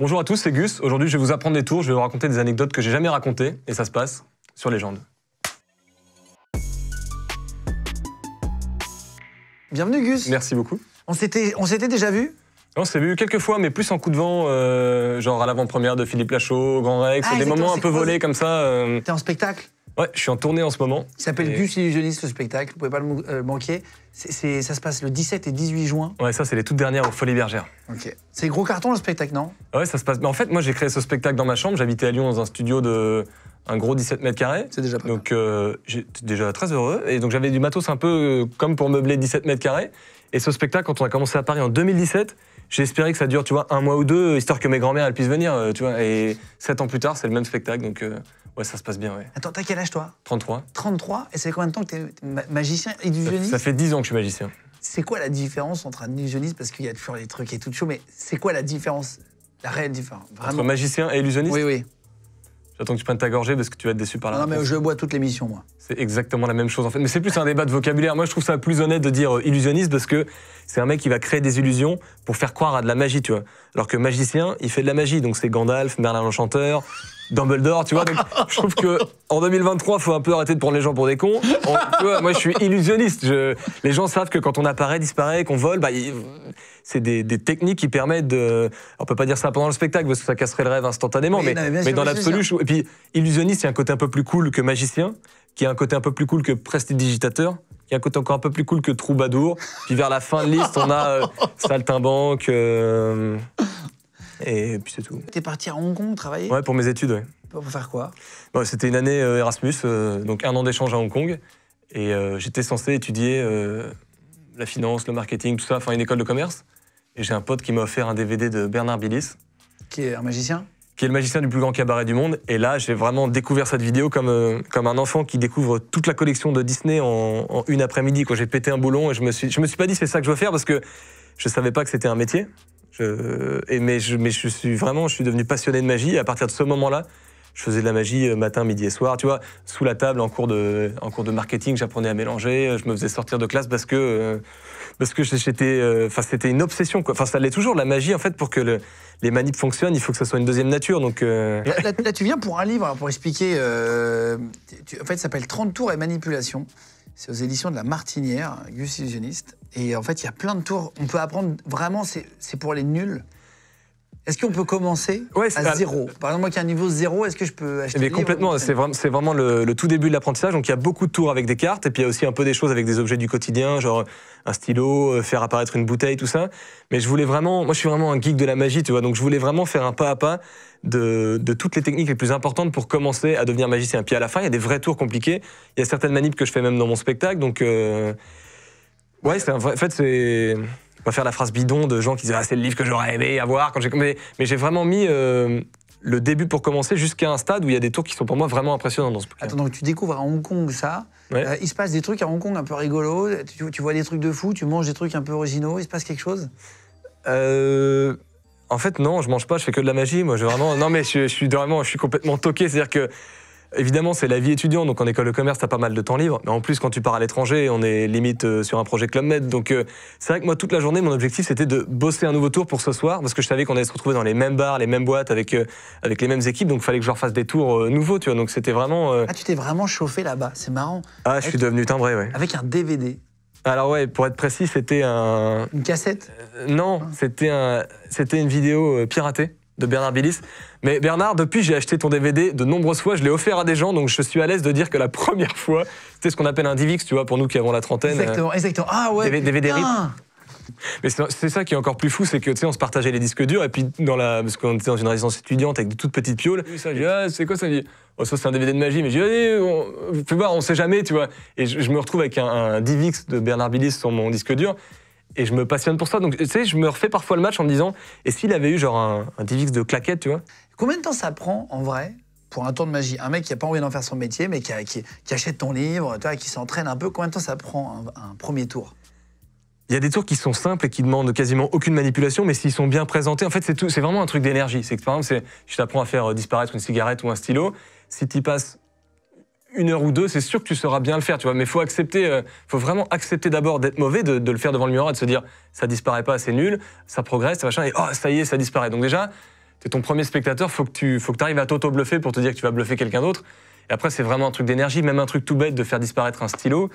Bonjour à tous, c'est Gus. Aujourd'hui, je vais vous apprendre des tours, je vais vous raconter des anecdotes que j'ai jamais racontées, et ça se passe sur Légende. Bienvenue Gus. Merci beaucoup. On s'était, déjà vu On s'est vu quelques fois, mais plus en coup de vent, euh, genre à l'avant-première de Philippe Lachaud, Grand Rex, ah, des moments un peu volés comme ça. Euh. T'es en spectacle Ouais, je suis en tournée en ce moment. Il s'appelle Gus illusioniste, le spectacle. Vous pouvez pas le euh, manquer. ça se passe le 17 et 18 juin. Ouais, ça, c'est les toutes dernières aux Folies Bergères. C'est gros carton, le spectacle, non ah Ouais, ça se passe. Mais en fait, moi, j'ai créé ce spectacle dans ma chambre. J'habitais à Lyon dans un studio de un gros 17 mètres carrés. C'est déjà pas Donc, euh, j'étais déjà très heureux. Et donc, j'avais du matos un peu euh, comme pour meubler 17 mètres carrés. Et ce spectacle, quand on a commencé à Paris en 2017, j'ai espéré que ça dure, tu vois, un mois ou deux, histoire que mes grands-mères, elles puissent venir, tu vois. Et sept ans plus tard, c'est le même spectacle. Donc, Ouais, ça se passe bien, ouais. Attends, t'as quel âge toi 33. 33 Et ça fait combien de temps que t'es magicien et illusionniste ça, fait 10 ans que je suis magicien. C'est quoi la différence entre un illusionniste Parce qu'il y a toujours les trucs et tout chaud, mais c'est quoi la différence La réelle différence vraiment. Entre magicien et illusionniste Oui, oui. J'attends que tu prennes ta gorgée parce que tu vas être déçu par la. Non, mais je bois toutes les missions, moi. C'est exactement la même chose en fait. Mais c'est plus un débat de vocabulaire. Moi, je trouve ça plus honnête de dire euh, illusionniste parce que c'est un mec qui va créer des illusions pour faire croire à de la magie, tu vois. Alors que magicien, il fait de la magie. Donc c'est Gandalf, Merlin l'Enchanteur, Dumbledore, tu vois. je trouve que en 2023, faut un peu arrêter de prendre les gens pour des cons. moi, je suis illusionniste. les gens savent que quand on apparaît, disparaît, qu'on vole, bah, c'est des, techniques qui permettent de. On peut pas dire ça pendant le spectacle parce que ça casserait le rêve instantanément, mais, dans l'absolu, et puis illusionniste, il y a un côté un peu plus cool que magicien, qui est un côté un peu plus cool que prestidigitateur qui est un côté encore un peu plus cool que Troubadour. Puis vers la fin de liste, on a euh, Saltimbanque. Euh, et puis c'est tout. T'es parti à Hong Kong travailler Ouais, pour mes études, ouais. Pour faire quoi C'était une année euh, Erasmus, euh, donc un an d'échange à Hong Kong. Et euh, j'étais censé étudier la finance, le marketing, tout ça, enfin une école de commerce. Et j'ai un pote qui m'a offert un DVD de Bernard Billis. Qui est un magicien Qui est le magicien du plus grand cabaret du monde. Et là, j'ai vraiment découvert cette vidéo comme, comme un enfant qui découvre toute la collection de Disney en, une après-midi, quand j'ai pété un boulon. Et je me suis, je me suis pas dit, c'est ça que je veux faire, parce que je savais pas que c'était un métier. Euh, mais, je, suis vraiment, je suis devenu passionné de magie. à partir de ce moment-là, je faisais de la magie euh, matin, midi et soir. Tu vois, sous la table, en cours de, marketing, j'apprenais à mélanger. Euh, je me faisais sortir de classe parce que, parce que j'étais, enfin, c'était une obsession. Quoi. Enfin, ça allait toujours. La magie, en fait, pour que les manips fonctionnent, il faut que ça soit une deuxième nature. Donc, là, tu viens pour un livre, hein, pour expliquer. en fait, ça s'appelle 30 tours et manipulation. C'est aux éditions de la Martinière, Gus Illusionniste. Et en fait, il y a plein de tours. On peut apprendre vraiment, c'est pour les nuls. Est-ce qu'on peut commencer ouais, à zéro Par exemple, moi qui ai un niveau zéro, est-ce que je peux acheter Mais Complètement, c'est vraiment, vraiment le, tout début de l'apprentissage. Donc il y a beaucoup de tours avec des cartes, et puis il y a aussi un peu des choses avec des objets du quotidien, genre un stylo, euh, faire apparaître une bouteille, tout ça. Mais je voulais vraiment, moi je suis vraiment un geek de la magie, tu vois, donc je voulais vraiment faire un pas à pas de, toutes les techniques les plus importantes pour commencer à devenir magicien. Puis à la fin, il y a des vrais tours compliqués. Il y a certaines manips que je fais même dans mon spectacle, donc... Euh, ouais, c'est en fait, c'est va faire la phrase bidon de gens qui disent ah, c'est le livre que j'aurais aimé avoir quand j'ai mais, mais j'ai vraiment mis euh, le début pour commencer jusqu'à un stade où il y a des tours qui sont pour moi vraiment impressionnants dans ce bouquin. Attends, donc tu découvres à Hong Kong ça. Euh, il se passe des trucs à Hong Kong un peu rigolos. Tu, vois des trucs de fou, tu manges des trucs un peu originaux. Il se passe quelque chose euh, En fait, non, je mange pas, je fais que de la magie. Moi, je vraiment. non, mais je, je, suis vraiment, je suis complètement toqué. C'est-à-dire que Évidemment, c'est la vie étudiante, donc en école de commerce, t'as pas mal de temps libre. Mais en plus, quand tu pars à l'étranger, on est limite euh, sur un projet Club Med. Donc euh, c'est vrai que moi, toute la journée, mon objectif, c'était de bosser un nouveau tour pour ce soir, parce que je savais qu'on allait se retrouver dans les mêmes bars, les mêmes boîtes, avec, euh, avec les mêmes équipes. Donc il fallait que je refasse fasse des tours nouveaux, tu vois. Donc c'était vraiment. Ah, tu t'es vraiment chauffé là-bas, c'est marrant. Ah, je suis devenu timbré, ouais. Avec un DVD. Alors ouais, pour être précis, c'était un... Une cassette Non, c'était un... c'était une vidéo piratée de Bernard Bilis, Mais Bernard, depuis, j'ai acheté ton DVD de nombreuses fois, je l'ai offert à des gens, donc je suis à l'aise de dire que la première fois, c'était ce qu'on appelle un DivX, tu vois, pour nous qui avons la trentaine. Exactement, euh, exactement. Ah ouais DVD, DVD RIP. Mais c'est ça qui est encore plus fou, c'est que tu sais, on se partageait les disques durs, et puis dans la, parce qu'on était dans une résidence étudiante avec de toutes petites pioles. Et ça, je dis, ah, c'est quoi ça dit oh, Ça, c'est un DVD de magie, mais je dis, on, voir, on sait jamais, tu vois. Et je, me retrouve avec un, un de Bernard Bilis sur mon disque dur et je me passionne pour ça. Donc, tu sais, je me refais parfois le match en me disant, et s'il avait eu genre un, un DivX de claquette, tu vois Combien de temps ça prend en vrai pour un tour de magie Un mec qui n'a pas envie d'en faire son métier, mais qui, achète ton livre, vois, qui s'entraîne un peu, combien de temps ça prend un, premier tour il y a des tours qui sont simples et qui demandent quasiment aucune manipulation, mais s'ils sont bien présentés, en fait, c'est tout. C'est vraiment un truc d'énergie. C'est que par exemple, je t'apprends à faire disparaître une cigarette ou un stylo. Si tu passes une heure ou deux, c'est sûr que tu sauras bien le faire, tu vois. Mais faut accepter, euh, faut vraiment accepter d'abord d'être mauvais, de, le faire devant le miroir, de se dire ça disparaît pas, c'est nul, ça progresse, ça machin, et oh ça y est, ça disparaît. Donc déjà, t'es ton premier spectateur, faut que tu, faut que arrives à t'auto-bluffer pour te dire que tu vas bluffer quelqu'un d'autre. Et après, c'est vraiment un truc d'énergie, même un truc tout bête de faire disparaître un stylo.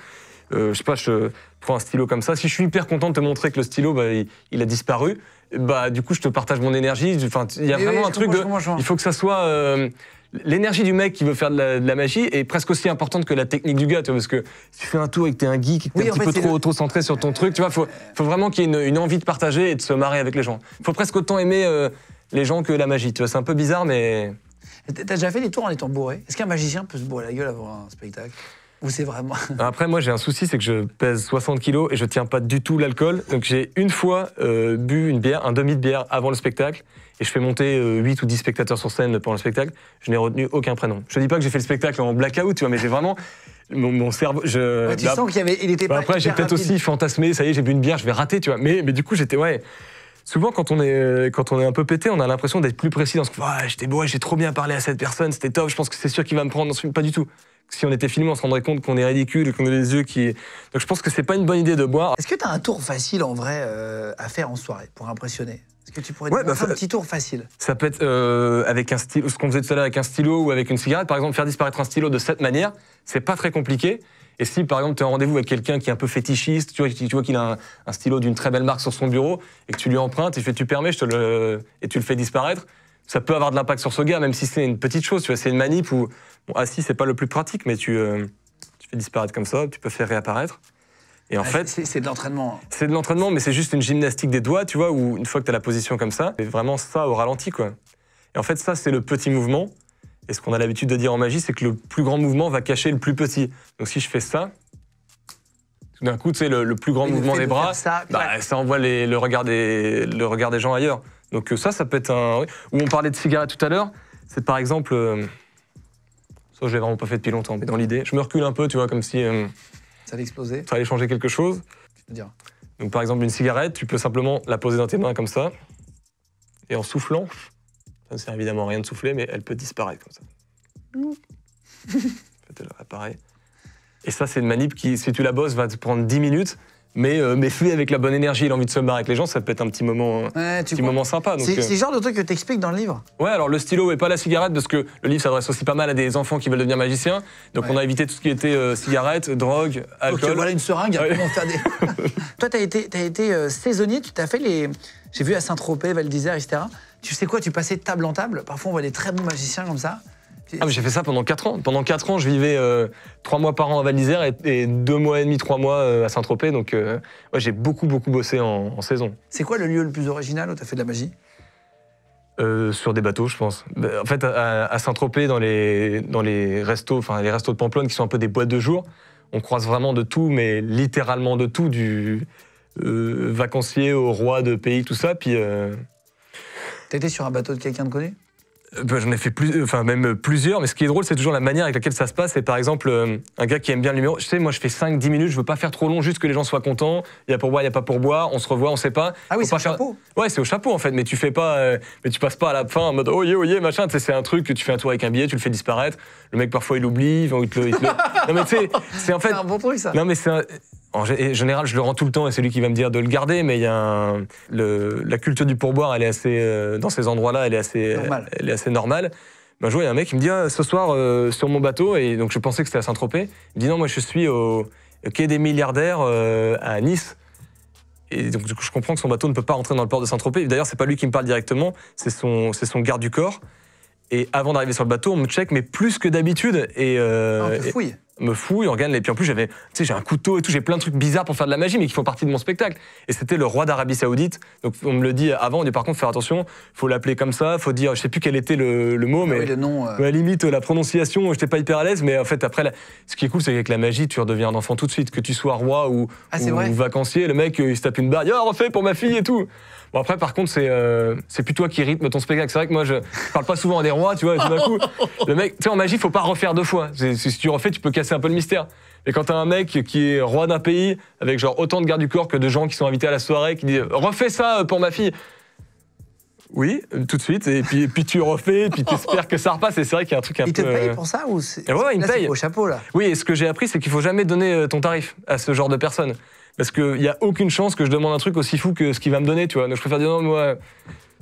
Euh, je sais pas, je prends un stylo comme ça. Si je suis hyper content de te montrer que le stylo, bah, il, a disparu, bah du coup, je te partage mon énergie. Enfin, il y a vraiment un truc. De, il faut que ça soit. Euh, l'énergie du mec qui veut faire de la, magie est presque aussi importante que la technique du gars, tu vois, parce que tu fais un tour et que t'es un geek, et que un petit peu trop auto-centré sur ton truc, tu vois, faut, vraiment qu'il y ait une, envie de partager et de se marrer avec les gens. Faut presque autant aimer euh, les gens que la magie, tu vois, c'est un peu bizarre, mais... T'as déjà fait des tours en étant bourré Est-ce qu'un magicien peut se bourrer la gueule avant un spectacle ou c'est vraiment. Après, moi, j'ai un souci, c'est que je pèse 60 kilos et je tiens pas du tout l'alcool. Donc, j'ai une fois euh, bu une bière, un demi de bière avant le spectacle et je fais monter 8 euh, ou 10 spectateurs sur scène pendant le spectacle, je n'ai retenu aucun prénom. Je te dis pas que j'ai fait le spectacle en blackout, tu vois, mais j'ai vraiment. Mon, cerveau. Je, tu bah, sens qu'il avait, il était bah, Après, j'ai peut-être aussi fantasmé, ça y est, j'ai bu une bière, je vais rater, tu vois. Mais, mais du coup, j'étais, ouais. Souvent, quand on, est, euh, quand on est un peu pété, on a l'impression d'être plus précis dans ce que. Ouais, j'étais beau, j'ai trop bien parlé à cette personne, c'était top, je pense que c'est sûr qu'il va me prendre dans Pas du tout. Si on était filmé, on se rendrait compte qu'on est ridicule, qu'on a des yeux qui. Donc je pense que c'est pas une bonne idée de boire. Est-ce que as un tour facile en vrai euh, à faire en soirée pour impressionner est-ce que tu pourrais bah, faire un petit tour facile Ça peut être euh, avec un stylo, ce qu'on faisait tout à l'heure avec un stylo ou avec une cigarette. Par exemple, faire disparaître un stylo de cette manière, c'est pas très compliqué. Et si, par exemple, tu as en rendez-vous avec quelqu'un qui est un peu fétichiste, tu vois, qu'il a un, stylo d'une très belle marque sur son bureau et que tu lui empruntes et tu, tu permets je te le, et tu le fais disparaître, ça peut avoir de l'impact sur ce gars, même si c'est une petite chose. Tu vois, c'est une manip ou bon, assis, ah, c'est pas le plus pratique, mais tu, euh, tu fais disparaître comme ça, tu peux faire réapparaître en ah, fait, c'est de l'entraînement. C'est de l'entraînement, mais c'est juste une gymnastique des doigts, tu vois, où une fois que tu as la position comme ça, c'est vraiment ça au ralenti, quoi. Et en fait, ça, c'est le petit mouvement. Et ce qu'on a l'habitude de dire en magie, c'est que le plus grand mouvement va cacher le plus petit. Donc si je fais ça, tout d'un coup, tu sais, le, plus grand mouvement des bras, ça, bah, ça envoie les, le, regard des, le regard des gens ailleurs. Donc euh, ça, ça peut être un... Où on parlait de cigarette tout à l'heure, c'est par exemple... Euh, ça, je l'ai vraiment pas fait depuis longtemps, mais dans l'idée, je me recule un peu, tu vois, comme si... Euh, ça allait exploser. aller changer quelque chose. Dire. Donc par exemple une cigarette, tu peux simplement la poser dans tes mains comme ça, et en soufflant, ça ne sert évidemment à rien de souffler, mais elle peut disparaître comme ça. Mm. Et ça, c'est une manip qui, si tu la bosses, va te prendre 10 minutes, mais, euh, mais avec la bonne énergie, et l'envie de se marrer avec les gens, ça peut être un petit moment, moment sympa. Euh. C'est le genre de truc que t'expliques dans le livre Ouais, alors le stylo et pas la cigarette, parce que le livre s'adresse aussi pas mal à des enfants qui veulent devenir magiciens. Donc on a évité tout ce qui était euh, cigarette, drogue, alcool. Ok, voilà une seringue. en Faire des... Toi, t'as été, as été euh, saisonnier, tu t'as fait les... J'ai vu à Saint-Tropez, Val d'Isère, etc. Tu sais quoi, tu passais de table en table. Parfois, on voit des très bons magiciens comme ça. Ah, j'ai fait ça pendant 4 ans. Pendant 4 ans, je vivais euh, trois 3 mois par an à Val d'Isère et, et 2 mois et demi, 3 mois euh, à Saint-Tropez. Donc, moi, euh, j'ai beaucoup, beaucoup bossé en, saison. C'est quoi le lieu le plus original où tu as fait de la magie sur des bateaux, je pense. Bah, en fait, à, Saint-Tropez, dans les, dans les restos, enfin les restos de Pamplonne qui sont un peu des boîtes de jour, on croise vraiment de tout, mais littéralement de tout, du vacancier au roi de pays, tout ça. Puis. Euh... T'étais sur un bateau de quelqu'un de connu euh, j'en ai fait plus, euh, enfin même plusieurs, mais ce qui est drôle, c'est toujours la manière avec laquelle ça se passe. C'est par exemple euh, un gars qui aime bien le numéro. Je sais, moi je fais 5-10 minutes, je veux pas faire trop long, juste que les gens soient contents. Il y a pour boire, il y a pas pour boire, on se revoit, on sait pas. Ah oui, c'est au chapeau. Ouais, c'est au chapeau en fait, mais tu fais pas, mais tu passes pas à la fin en mode oh yeah, oh yeah, machin. Tu sais, c'est un truc que tu fais un tour avec un billet, tu le fais disparaître. Le mec parfois il oublie, il te le. Il non mais tu c'est en fait. C'est un bon truc ça. Non mais c'est en général, je le rends tout le temps et c'est lui qui va me dire de le garder, mais il y a la culture du pourboire, elle est assez, euh, dans ces endroits-là, elle est assez, elle est assez normale. Ben, un jour, il y a un mec qui me dit ah, ce soir euh, sur mon bateau, et donc je pensais que c'était à Saint-Tropez. Il me dit non, moi je suis au quai des milliardaires euh, à Nice. Et donc je comprends que son bateau ne peut pas rentrer dans le port de Saint-Tropez. D'ailleurs, c'est pas lui qui me parle directement, c'est son, son garde du corps. Et avant d'arriver sur le bateau, on me check, mais plus que d'habitude. Et, ah, on te fouille me fouille, Organe, et puis en plus j'avais, tu sais, j'ai un couteau et tout, j'ai plein de trucs bizarres pour faire de la magie, mais qui font partie de mon spectacle. Et c'était le roi d'Arabie Saoudite. Donc on me le dit avant, on dit par contre, faire attention, faut l'appeler comme ça, faut dire, je sais plus quel était le, mot, ah mais, nom, euh. limite la prononciation, j'étais pas hyper à l'aise, mais en fait après, ce qui est cool, c'est qu'avec la magie, tu redeviens un enfant tout de suite, que tu sois roi ou, ah, vacancier, le mec euh, il se tape une barre, il oh, refait pour ma fille et tout. Bon après par contre c'est euh, c'est plus toi qui rythme ton spectacle. C'est vrai que moi je parle pas souvent à des rois, tu vois, tout d'un coup le mec, tu sais en magie faut pas refaire deux fois. Si tu refais, tu peux casser c'est un peu le mystère. Mais quand t'as un mec qui est roi d'un pays, avec genre autant de gardes du corps que de gens qui sont invités à la soirée, qui dit refais ça euh, pour ma fille. Oui, euh, tout de suite, et puis, puis tu refais, et puis tu espères que ça repasse, et c'est vrai qu'il y a un truc un peu... Il te paye euh, pour ça ou c'est... Ouais, il me paye. au chapeau, là. Oui, et ce que j'ai appris, c'est qu'il faut jamais donner ton tarif à ce genre de personne. Parce qu'il n'y a aucune chance que je demande un truc aussi fou que ce qu'il va me donner, tu vois. je préfère dire non, moi,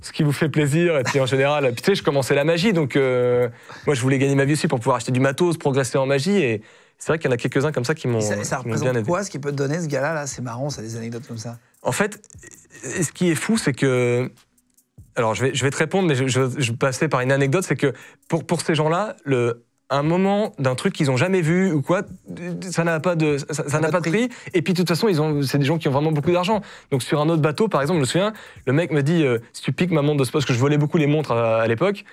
ce qui vous fait plaisir. Et puis en général, tu sais, je commençais la magie, donc euh, moi je voulais gagner ma vie aussi pour pouvoir acheter du matos, progresser en magie. Et c'est vrai qu'il y en a quelques-uns comme ça qui m'ont. Ça, ça représente quoi ce qui peut te donner ce gars-là C'est marrant, ça, des anecdotes comme ça. En fait, ce qui est fou, c'est que. Alors je vais, je vais te répondre, mais je, vais je par une anecdote c'est que pour, pour ces gens-là, le un moment d'un truc qu'ils ont jamais vu ou quoi, ça n'a pas de, ça, n'a pas de prix. Et puis de toute façon, ils ont, c'est des gens qui ont vraiment beaucoup d'argent. Donc sur un autre bateau, par exemple, je me souviens, le mec me dit, euh, si tu piques ma montre de sport, parce que je volais beaucoup les montres à l'époque,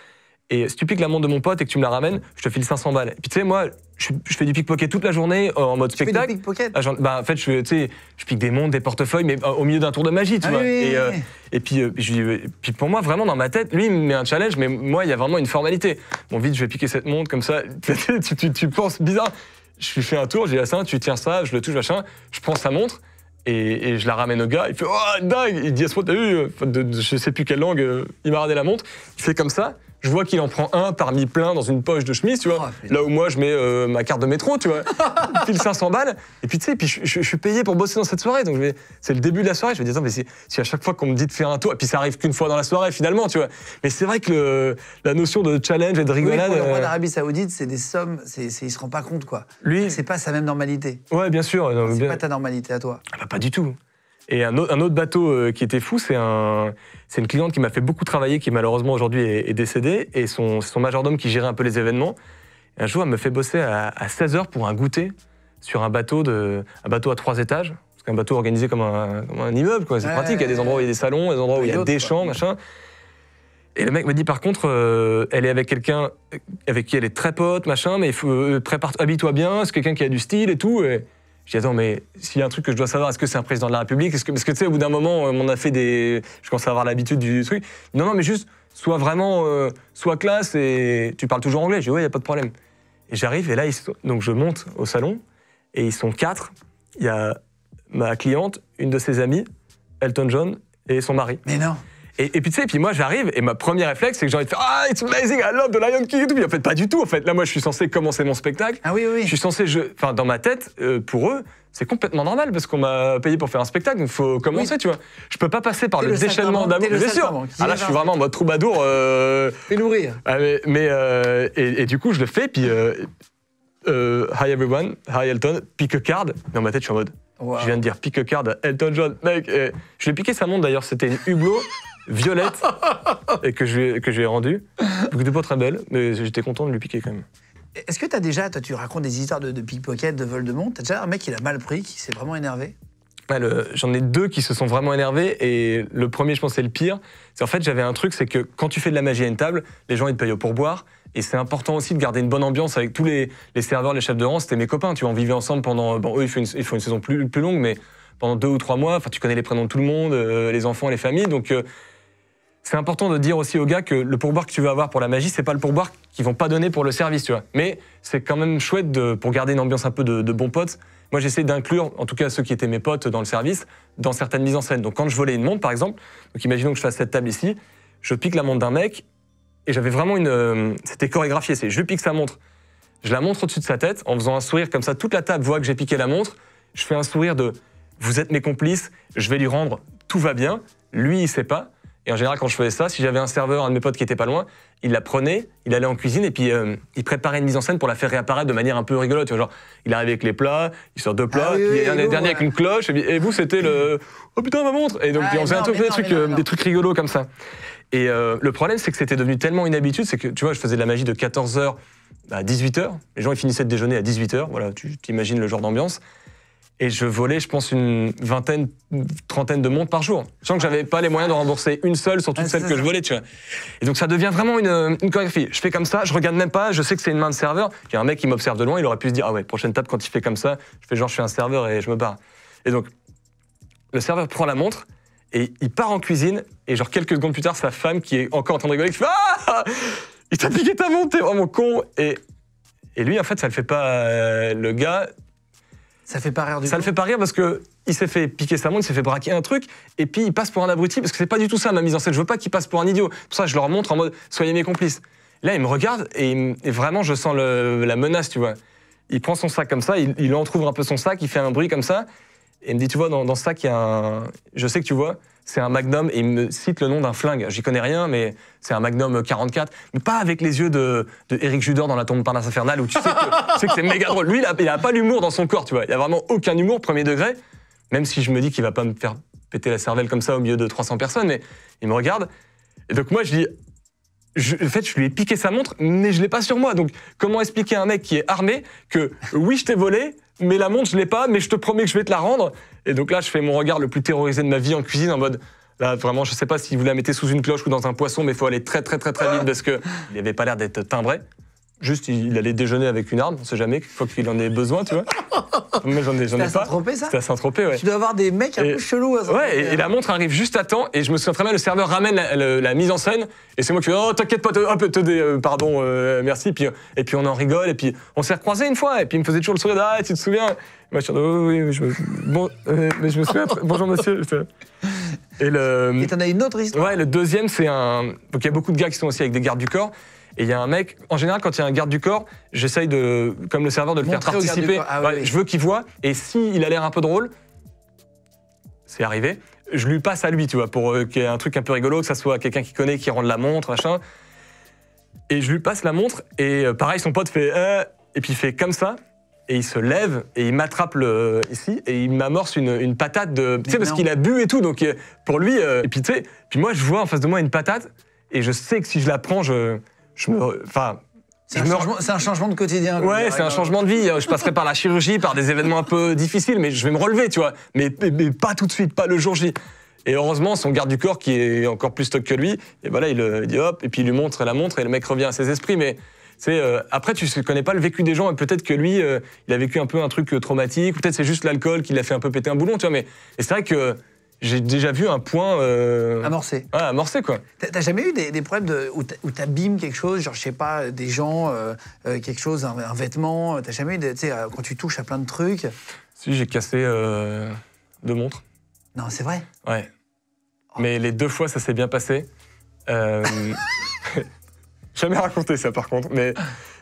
et si tu piques la montre de mon pote et que tu me la ramènes, je te file 500 balles. Et puis tu sais, moi, je, fais du pickpocket toute la journée euh, en mode spectacle. Ah, bah, en fait, je, je pique des montres, des portefeuilles, mais euh, au milieu d'un tour de magie, tu ah vois. et, euh, et, puis, je, puis pour moi, vraiment dans ma tête, lui, il me met un challenge, mais moi, il y a vraiment une formalité. Bon, vite, je vais piquer cette montre comme ça. tu, penses bizarre. Je lui fais un tour, j'ai ah, la ça, tu tiens ça, je le touche, machin. Je prends sa montre. Et, je la ramène au gars, il fait Oh dingue Il dit à ce moment, t'as vu, je sais plus quelle langue, il m'a ramené la montre, il fait comme ça, je vois qu'il en prend un parmi plein dans une poche de chemise, tu oh, là où moi, je mets euh, ma carte de métro, tu vois, pile 500 balles. Et puis, tu sais, puis je, suis payé pour bosser dans cette soirée. Donc, c'est le début de la soirée. Je me dis, mais si, à chaque fois qu'on me dit de faire un tour, et puis ça arrive qu'une fois dans la soirée, finalement, tu vois. Mais c'est vrai que la notion de challenge et de rigolade. Oui, pour le roi euh, d'Arabie Saoudite, c'est des sommes, c'est, il se rend pas compte, quoi. Lui. C'est pas sa même normalité. Ouais, bien sûr. C'est pas ta normalité à toi. Ah bah, pas du tout. Et un, autre bateau euh, qui était fou, c'est un, une cliente qui m'a fait beaucoup travailler, qui malheureusement aujourd'hui est, décédée, et son, son majordome qui gérait un peu les événements. Et un jour, elle me fait bosser à, 16h pour un goûter sur un bateau, de, un bateau à trois étages. Parce qu'un bateau organisé comme un, immeuble, c'est pratique. Il y a des endroits où il y a des salons, des endroits où il y a des champs, machin. Et le mec m'a dit par contre, euh, elle est avec quelqu'un avec qui elle est très pote, machin, mais il euh, habille-toi bien, c'est quelqu'un qui a du style et tout. Et je dis, attends, mais s'il y a un truc que je dois savoir, est-ce que c'est un président de la République que, Parce que tu sais, au bout d'un moment, euh, on a fait des. Je commence à avoir l'habitude du truc. Non, non, mais juste, sois vraiment. soit euh, sois classe et tu parles toujours anglais. Je dis, ouais, il n'y a pas de problème. Et j'arrive, et là, ils donc je monte au salon, et ils sont quatre. Il y a ma cliente, une de ses amies, Elton John et son mari. Mais non et, puis tu sais, puis moi j'arrive et ma première réflexe c'est que j'ai envie de faire Ah, it's amazing, I love the Lion King et tout. Puis en fait, pas du tout. En fait, là, moi je suis censé commencer mon spectacle. Ah oui, oui. Je suis censé, enfin, dans ma tête, euh, pour eux, c'est complètement normal parce qu'on m'a payé pour faire un spectacle, donc faut commencer, tu vois. Je peux pas passer par le, déchaînement d'amour, bien sûr. Ah là, je suis vraiment en mode troubadour. Euh, ah, euh, et Fais nourrir. mais, et, du coup, je le fais, puis Hi everyone, hi Elton, pick a card. Dans ma tête, je suis en mode. Je viens de dire pick a card Elton John, mec. je lui ai piqué sa montre d'ailleurs, c'était une Hublot violette et que je, lui ai- que je lui ai rendue. Beaucoup de mais j'étais content de lui piquer quand même. Est-ce que tu as déjà, toi, tu racontes des histoires de, de pickpocket, de vol de monde, t'as déjà un mec qui l'a mal pris, qui s'est vraiment énervé Ouais, J'en ai deux qui se sont vraiment énervés et le premier, je pense, c'est le pire. C'est en fait, j'avais un truc, c'est que quand tu fais de la magie à une table, les gens ils te payent au pourboire et c'est important aussi de garder une bonne ambiance avec tous les, les serveurs, les chefs de rang. C'était mes copains, tu vois, on vivait ensemble pendant. Bon, eux, ils font une, saison plus, plus longue, mais pendant deux ou trois mois, enfin, tu connais les prénoms de tout le monde, euh, les enfants, les familles, donc. Euh, c'est important de dire aussi aux gars que le pourboire que tu vas avoir pour la magie, c'est pas le pourboire qu'ils vont pas donner pour le service, tu vois. Mais c'est quand même chouette de, pour garder une ambiance un peu de, de bons potes. Moi, j'essaie d'inclure, en tout cas ceux qui étaient mes potes dans le service, dans certaines mises en scène. Donc, quand je volais une montre, par exemple, donc imaginons que je fasse cette table ici, je pique la montre d'un mec et j'avais vraiment une. Euh, c'était chorégraphié, c'est je pique sa montre, je la montre au-dessus de sa tête en faisant un sourire comme ça, toute la table voit que j'ai piqué la montre. Je fais un sourire de vous êtes mes complices, je vais lui rendre, tout va bien. Lui, il sait pas. Et en général, quand je faisais ça, si j'avais un serveur, un de mes potes qui était pas loin, il la prenait, il allait en cuisine et puis euh, il préparait une mise en scène pour la faire réapparaître de manière un peu rigolote. Tu vois, genre, il arrivait avec les plats, il sort deux plats, il ah oui, puis un avec une cloche, et, vous, c'était le Oh putain, ma montre Et donc, ah, on faisait un truc, euh, des, trucs, rigolos comme ça. Et euh, le problème, c'est que c'était devenu tellement une habitude, c'est que tu vois, je faisais de la magie de 14h à 18h. Les gens, ils finissaient de déjeuner à 18h. Voilà, tu t'imagines le genre d'ambiance et je volais, je pense, une vingtaine, trentaine de montres par jour. Sans que j'avais pas les moyens de rembourser une seule sur toutes ah, celles que je volais, tu vois. Et donc ça devient vraiment une, une chorégraphie. Je fais comme ça, je regarde même pas, je sais que c'est une main de serveur. Il y a un mec qui m'observe de loin, il aurait pu se dire, ah ouais, prochaine table, quand il fait comme ça, je fais genre, je suis un serveur et je me barre. Et donc, le serveur prend la montre, et il part en cuisine, et genre quelques secondes plus tard, sa femme qui est encore en train de rigoler, qui fait Ah Il t'a piqué ta montre, t'es vraiment con Et, et lui, en fait, ça le fait pas. Euh, le gars, ça fait pas rire du tout. Ça ne le fait pas rire parce que il s'est fait piquer sa montre, il s'est fait braquer un truc, et puis il passe pour un abruti parce que c'est pas du tout ça ma mise en scène. Je veux pas qu'il passe pour un idiot. Pour ça, je leur montre en mode soyez mes complices. Là, il me regarde et, vraiment, je sens la menace, tu vois. Il prend son sac comme ça, il, il entrouvre un peu son sac, il fait un bruit comme ça, et il me dit tu vois, dans, dans ce sac, il y a un. Je sais que tu vois c'est un Magnum, et il me cite le nom d'un flingue. J'y connais rien, mais c'est un Magnum 44. Mais pas avec les yeux de, de Eric Judor dans La tombe Parnasse infernale, où tu sais que, que c'est méga drôle. Lui, il a, a pas l'humour dans son corps, tu vois. Il a vraiment aucun humour, premier degré. Même si je me dis qu'il va pas me faire péter la cervelle comme ça au milieu de 300 personnes, mais il me regarde. Et donc moi, je dis, en fait, je lui ai piqué sa montre, mais je l'ai pas sur moi. Donc, comment expliquer à un mec qui est armé que oui, je t'ai volé, mais la montre, je l'ai pas, mais je te promets que je vais te la rendre et donc là, je fais mon regard le plus terrorisé de ma vie en cuisine en mode. Là, vraiment, je sais pas si vous la mettez sous une cloche ou dans un poisson, mais il faut aller très, très, très, très vite parce qu'il avait pas l'air d'être timbré. Juste, il allait déjeuner avec une arme, on sait jamais, quoi qu'il en ait besoin, tu vois. Mais j'en ai, j'en ai pas. Saint-Tropez, ça s'est à ouais. Tu dois avoir des mecs un peu chelous à Ouais, et, la hein. montre arrive juste à temps, et je me souviens très bien, le serveur ramène la, mise en scène, et c'est moi qui fais Oh, t'inquiète pas, hop, euh, pardon, euh, merci. Puis, euh, et puis on en rigole, et puis on s'est recroisés une fois, et puis il me faisait toujours le sourire Ah, tu te souviens Moi, je suis oh, oui, oui, bon, mais je me souviens, bonjour monsieur. Et le. Et t'en as une autre histoire Ouais, le deuxième, c'est un. Donc il y a beaucoup de gars qui sont aussi avec des gardes du corps. Et il y a un mec, en général, quand il y a un garde du corps, j'essaye de, comme le serveur, de le faire participer. Ah je veux qu'il voit. Et s'il a l'air un peu drôle, c'est arrivé, je lui passe à lui, tu vois, pour euh, qu'il y ait un truc un peu rigolo, que ça soit quelqu'un qui connaît, qui rende la montre, machin. Et je lui passe la montre, et euh, pareil, son pote fait euh, et puis il fait comme ça, et il se lève, et il m'attrape ici, et il m'amorce une, une, patate de. Tu sais, parce qu'il a bu et tout, donc pour lui. et puis tu sais, puis moi, je vois en face de moi une patate, et je sais que si je la prends, je c'est un, changement de quotidien. Ouais, c'est un changement de vie. Je passerai par la chirurgie, par des événements un peu difficiles, mais je vais me relever, tu vois. Mais, pas tout de suite, pas le jour J. Et heureusement, son garde du corps, qui est encore plus stock que lui, et voilà, il, euh, dit hop, et puis il lui montre la montre, et le mec revient à ses esprits. Mais c'est euh, après, tu connais pas le vécu des gens, et peut-être que lui, euh, il a vécu un peu un truc traumatique, peut-être c'est juste l'alcool qui l'a fait un peu péter un boulon, tu vois. Mais c'est vrai que j'ai déjà vu un point. Euh, amorcé. Ah, amorcé, quoi. T'as jamais eu des, problèmes de, où t'abîmes quelque chose, genre, je sais pas, des gens, euh, euh, quelque chose, un, vêtement T'as jamais eu, tu sais, quand tu touches à plein de trucs Si, j'ai cassé deux montres. Non, c'est vrai Ouais. Oh. Mais les deux fois, ça s'est bien passé. jamais raconté ça, par contre. Mais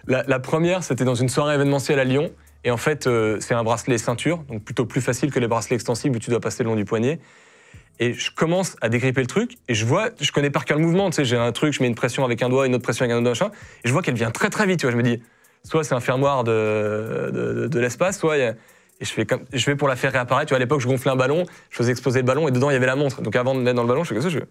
la, la première, c'était dans une soirée événementielle à Lyon. Et en fait, euh, c'est un bracelet ceinture, donc plutôt plus facile que les bracelets extensibles où tu dois passer le long du poignet. Et je commence à dégripper le truc, et je vois, je connais par cœur le mouvement, tu sais, j'ai un truc, je mets une pression avec un doigt, une autre pression avec un autre machin, et je vois qu'elle vient très très vite, tu vois, je me dis, soit c'est un fermoir de, de, l'espace, soit... et je, fais comme, je vais pour la faire réapparaître. Tu vois, à l'époque, je gonflais un ballon, je faisais exploser le ballon et dedans, il y avait la montre. Donc avant de mettre dans le ballon, je fais comme ça, je fais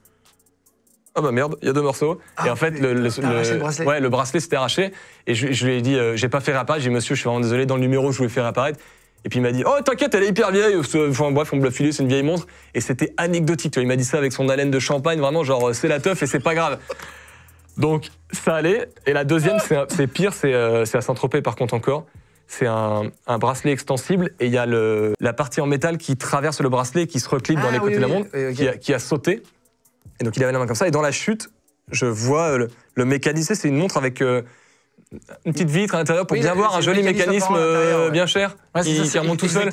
ah bah merde, il y a deux morceaux. et ah, en fait, le, bracelet. Ouais, le bracelet s'était arraché. Et je, lui ai dit, euh, j'ai pas fait réapparaître. J'ai dit, monsieur, je suis vraiment désolé, dans le numéro, je voulais faire apparaître. Et puis il m'a dit, oh t'inquiète, elle est hyper vieille. Enfin bref, on me l'a c'est une vieille montre. Et c'était anecdotique. il m'a dit ça avec son haleine de champagne, vraiment, genre, euh, c'est la teuf et c'est pas grave. Donc ça allait. Et la deuxième, c'est pire, euh, c'est à Saint-Tropez par contre encore. C'est un, bracelet extensible et il y a la partie en métal qui traverse le bracelet, qui se reclipe dans ah les côtés de la montre, qui, a, sauté. Et donc il avait la main comme ça. Et dans la chute, je vois euh, le, mécanisé. C'est une montre avec euh, une petite vitre à l'intérieur pour bien voir un joli mécanisme, euh, bien cher qui, remonte tout seul.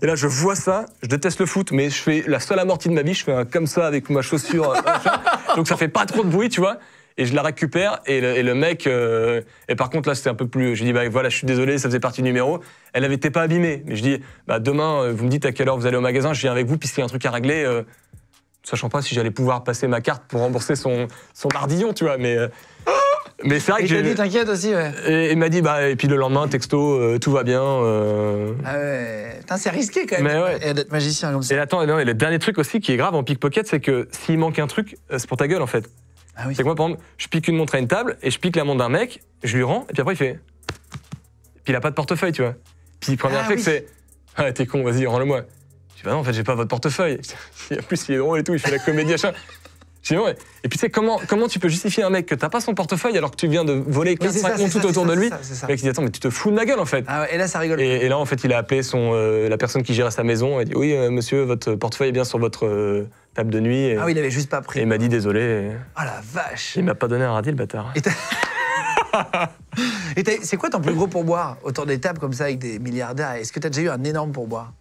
Et là, je vois ça. Je déteste le foot, mais je fais la seule amortie de ma vie. Je fais comme ça avec ma chaussure. donc ça fait pas trop de bruit, tu vois et je la récupère et le, mec et par contre là c'était un peu plus Je lui bah voilà je suis désolé ça faisait partie du numéro elle n'avait été pas abîmée mais je dis bah demain vous me dites à quelle heure vous allez au magasin je viens avec vous puisqu'il y a un truc à régler sachant pas si j'allais pouvoir passer ma carte pour rembourser son, son ardillon, tu vois, mais... Euh, mais c'est vrai et que j'ai. dit t'inquiète aussi, ouais. Et il m'a dit, bah, et puis le lendemain, texto, euh, tout va bien. Euh. Ah ouais. Putain, c'est risqué quand même mais ouais. d'être magicien comme Et attends, non, et le dernier truc aussi qui est grave en pickpocket, c'est que s'il manque un truc, c'est pour ta gueule en fait. Ah oui. C'est que moi, par exemple, je pique une montre à une table et je pique la montre d'un mec, je lui rends, et puis après il fait. Puis il a pas de portefeuille, tu vois. Puis premier ah truc c'est. Ah, t'es con, vas-y, rends-le-moi bah non, en fait, j'ai pas votre portefeuille. en plus, il est drôle et tout, il fait la comédie, achat. Dis, ouais. Et puis tu sais, comment, comment tu peux justifier un mec que t'as pas son portefeuille alors que tu viens de voler 4 50 tout autour de lui ça, Le mec il dit Attends, mais tu te fous de ma gueule en fait. Ah ouais, et là, ça rigole. Et, là, en fait, il a appelé son, euh, la personne qui gérait sa maison et dit Oui, euh, monsieur, votre portefeuille est bien sur votre euh, table de nuit. ah oui, il avait juste pas pris. Et il m'a dit Désolé. Ah la vache Il m'a pas donné un radis, le bâtard. Et c'est quoi ton plus gros pourboire autour des tables comme ça avec des milliardaires Est-ce que t'as déjà eu un énorme pourboire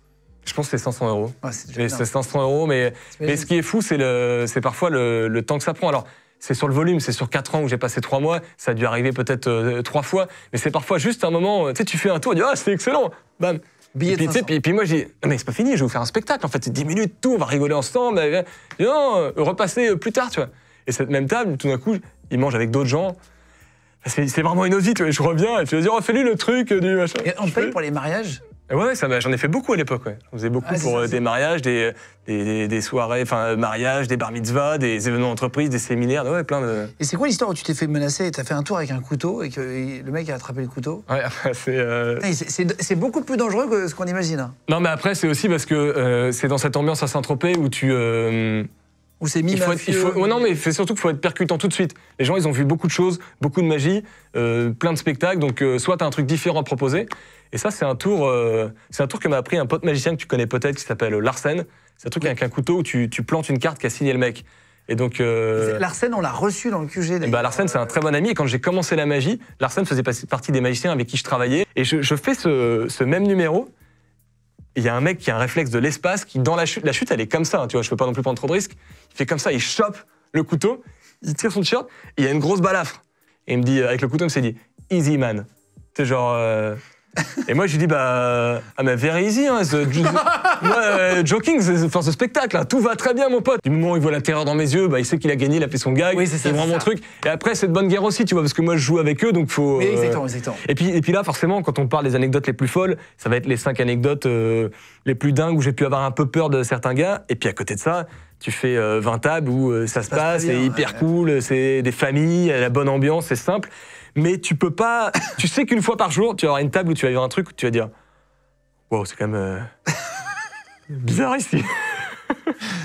je pense que c'est 500 euros. c'est 500 euros, mais, mais ce qui est fou, c'est parfois le, le, temps que ça prend. Alors, c'est sur le volume, c'est sur 4 ans où j'ai passé 3 mois, ça a dû arriver peut-être 3 euh, fois, mais c'est parfois juste un moment, euh, tu sais, tu fais un tour, tu dis Ah, c'est excellent Bam Billet et puis, puis, puis, moi, j'ai ah, mais c'est pas fini, je vais vous faire un spectacle, en fait, c'est 10 minutes, tout, on va rigoler ensemble, dis, non, euh, repasser plus tard, tu vois. Et cette même table, tout d'un coup, il mange avec d'autres gens. C'est vraiment une tu vois, je reviens, et tu vas dire, oh, fais-lui le truc du machin. on paye pour les mariages ah ouais, j'en ai fait beaucoup à l'époque. Ouais. On faisait beaucoup ah, pour euh, des mariages, euh, des, des, soirées, enfin euh, mariages, des bar mitzvahs, des événements d'entreprise, des séminaires, ouais, plein de. Et c'est quoi l'histoire où tu t'es fait menacer et t'as fait un tour avec un couteau et que le mec a attrapé le couteau Ouais, c'est. C'est beaucoup plus dangereux que ce qu'on imagine. Hein. Non, mais après c'est aussi parce que c'est dans cette ambiance à Saint-Tropez où tu. où c'est mis. il faut, être, Non, mais c'est surtout qu'il faut être percutant tout de suite. Les gens, ils ont vu beaucoup de choses, beaucoup de magie, plein de spectacles, donc soit as un truc différent à proposer. Et ça, c'est un tour, euh, c'est un tour que m'a appris un pote magicien que tu connais peut-être, qui s'appelle Larsen. C'est un truc avec un couteau où tu, plantes une carte qu'a signé le mec. Et donc. Euh, Larsen, on l'a reçu dans le QG. Bah, eh ben, Larsen, c'est un très bon ami. Et quand j'ai commencé la magie, Larsen faisait partie des magiciens avec qui je travaillais. Et je, fais ce, même numéro. Il y a un mec qui a un réflexe de l'espace qui, dans la chute, la chute, elle est comme ça. Je hein, tu vois, je peux pas non plus prendre trop de risques. Il fait comme ça, il chope le couteau, il tire son t-shirt. Il y a une grosse balafre. Et il me dit, avec le couteau, il me s'est dit, easy man. C'est genre. Euh, et moi, je lui dis, bah, ah, mais very hein, joking, c'est enfin, ce spectacle, tout va très bien, mon pote. Du moment où il voit la terreur dans mes yeux, bah, il sait qu'il a gagné, il a fait son gag, c'est vraiment mon truc. Et après, c'est de bonne guerre aussi, tu vois, parce que moi, je joue avec eux, donc faut. Euh, et puis, et puis là, forcément, quand on parle des anecdotes les plus folles, ça va être les cinq anecdotes euh, les plus dingues où j'ai pu avoir un peu peur de certains gars. Et puis à côté de ça, tu fais 20 euh, tables où ça, se passe, c'est hyper cool, c'est des familles, la bonne ambiance, c'est simple mais tu peux pas. tu sais qu'une fois par jour, tu vas avoir une table où tu vas vivre un truc où tu vas dire Wow, c'est quand même. Euh, bizarre ici.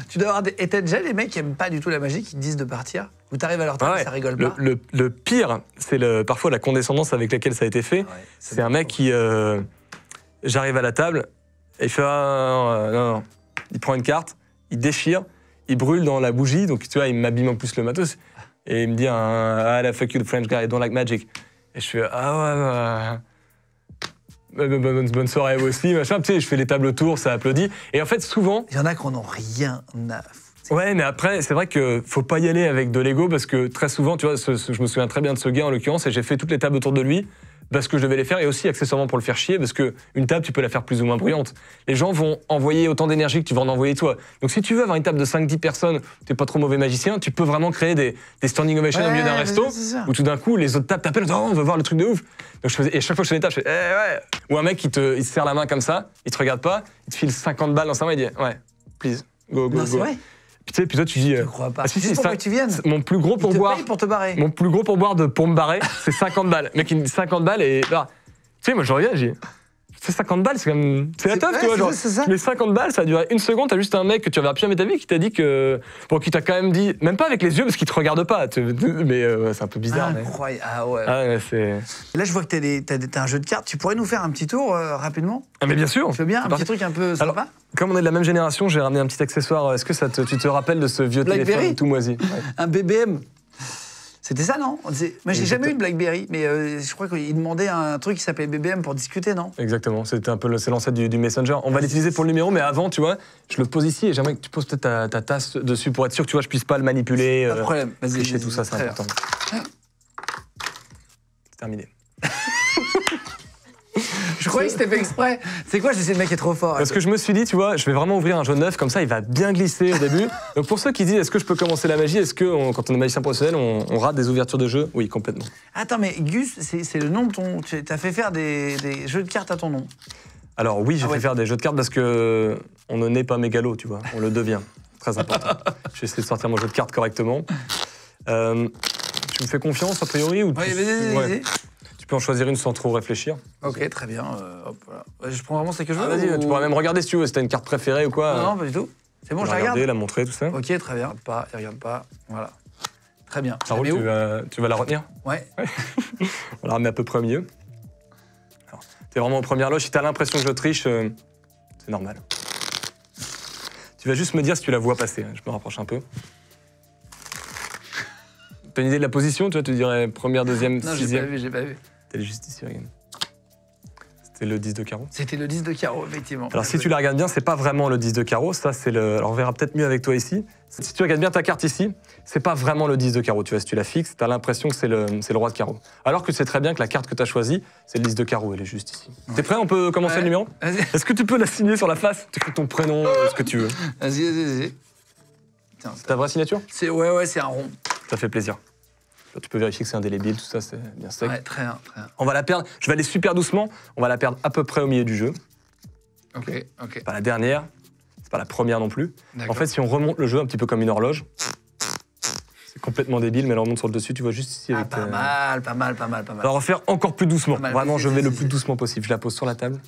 Tu dois avoir des... Et t'as déjà les mecs qui aiment pas du tout la magie, qui te disent de partir Ou t'arrives à leur table, ça rigole pas le- pire, c'est le- parfois la condescendance avec laquelle ça a été fait. C'est un mec qui. Euh, j'arrive à la table, et il fait ah, non, euh, non, non. Il prend une carte, il déchire, il brûle dans la bougie, donc tu vois, il m'abîme en plus le matos. Et il me dit Ah, la fuck you, the French guy, I don't like magic. Et je fais Ah ouais, ouais. Bonne, bonne, soirée aussi, machin. Tu sais, je fais les tables tours, ça applaudit. Et en fait, souvent. Il y en a qui n'en ont rien à Ouais, mais après, c'est vrai que faut pas y aller avec de l'ego parce que très souvent, tu vois, je me souviens très bien de ce gars en l'occurrence et j'ai fait toutes les tables autour de lui parce que je devais les faire et aussi accessoirement pour le faire chier parce que une table tu peux la faire plus ou moins bruyante. Les gens vont envoyer autant d'énergie que tu vas en envoyer toi. Donc si tu veux avoir une table de 5 10 personnes, tu t'es pas trop mauvais magicien, tu peux vraiment créer des, des standing ovations au milieu d'un resto où tout d'un coup les autres tables t'appellent oh, on veut voir le truc de ouf. Donc je et chaque fois que je fais une table, je fais eh, ouais. Ou un mec qui te, il se serre la main comme ça, il te regarde pas, il te file 50 balles dans sa main et dit ouais, please. Go, go, go. Tu sais, puis toi tu dis. Je euh, crois pas. Ah, si, si, pour que tu viennes. Mon plus gros pourboire. pour te barrer. Mon plus gros pourboire de pour me barrer, c'est 50 balles. Mec, 50 balles et. Bah, tu sais, moi je reviens, j'ai. C'est 50 balles, c'est quand même. C'est la teuf, tu vois. Mais 50 balles, ça a duré une seconde. T'as juste un mec que tu avais à ta vie qui t'a dit que. Bon, qui t'a quand même dit, même pas avec les yeux parce qu'il te regarde pas. mais euh, c'est un peu bizarre. Mais... Ah ouais. Ah là, je vois que t'as, un jeu de cartes. Tu pourrais nous faire un petit tour euh, rapidement Ah, mais bien sûr. Tu veux bien Un petit truc un peu sympa Comme on est de la même génération, j'ai ramené un petit accessoire. Euh, est-ce que ça tu te rappelles de ce vieux téléphone tout moisi Un BBM c'était ça, non Moi, j'ai jamais eu de Blackberry, mais euh, je crois qu'il demandait un truc qui s'appelait BBM pour discuter, non Exactement, c'était un peu l'ancêtre du, du, Messenger. On va l'utiliser pour le numéro, mais avant, tu vois, je le pose ici et j'aimerais que tu poses peut-être ta, tasse dessus pour être sûr que tu vois, je puisse pas le manipuler. Pas de euh, problème, vas-y. tout ça, c'est important. Terminé. Je croyais que c'était fait exprès. C'est quoi, j'essaie de mec qui est trop fort Parce que je me suis dit, tu vois, je vais vraiment ouvrir un jeu neuf, comme ça il va bien glisser au début. Donc pour ceux qui disent, est-ce que je peux commencer la magie Est-ce que quand on est magicien professionnel, on, on, rate des ouvertures de jeu Oui, complètement. Attends, mais Gus, c'est le nom de ton. Tu as fait faire des, jeux de cartes à ton nom Alors oui, j'ai ah fait faire des jeux de cartes parce que on ne naît pas mégalo, tu vois, on le devient. Très important. je vais essayer de sortir mon jeu de cartes correctement. Euh, tu me fais confiance a priori ou vas -y, tu peux en choisir une sans trop réfléchir. Ok, très bien. Euh, je prends vraiment celle que je veux. Ah, vas-y, tu pourras même regarder si tu veux, si t'as une carte préférée ou quoi. Non, pas du tout. C'est bon, je la regarde. la montrer, tout ça. Ok, très bien. Pas, il regarde pas. Voilà. Très bien. Ça roule, tu, vas, la retenir Ouais. On la à peu près au milieu. T'es vraiment en première loge. Si t'as l'impression que je triche, euh, c'est normal. Tu vas juste me dire si tu la vois passer. Hein. Je me rapproche un peu. T'as une idée de la position, vois, Tu dirais première, deuxième, sixième Non, j'ai pas vu, j'ai pas vu. C'était le 10 de carreau. C'était le 10 de carreau, effectivement. Alors, si tu la regardes bien, c'est pas vraiment le 10 de carreau. Ça, c'est le. Alors, on verra peut-être mieux avec toi ici. Si tu regardes bien ta carte ici, c'est pas vraiment le 10 de carreau. Tu vois, si tu la fixes, tu as l'impression que c'est le, roi de carreau. Alors que c'est très bien que la carte que tu as choisie, c'est le 10 de carreau. Elle est juste ici. T'es prêt On peut commencer le numéro Est-ce que tu peux la signer sur la face ton prénom, ce que tu veux. Vas-y, vas-y, vas-y. ta vraie signature c'est ouais, ouais, c'est un rond. Ça fait plaisir tu peux vérifier que c'est indélébile, tout ça, c'est bien sec. Ouais, très bien, très bien. On va la perdre. Je vais aller super doucement. On va la perdre à peu près au milieu du jeu. Ok, ok. pas la dernière. C'est pas la première non plus. En fait, si on remonte le jeu un petit peu comme une horloge, c'est complètement débile, mais là on monte sur le dessus, tu vois juste ici avec. Ah, pas euh, mal, pas mal, pas mal, pas mal. On va refaire encore plus doucement. Vraiment, je vais le plus doucement possible. Je la pose sur la table.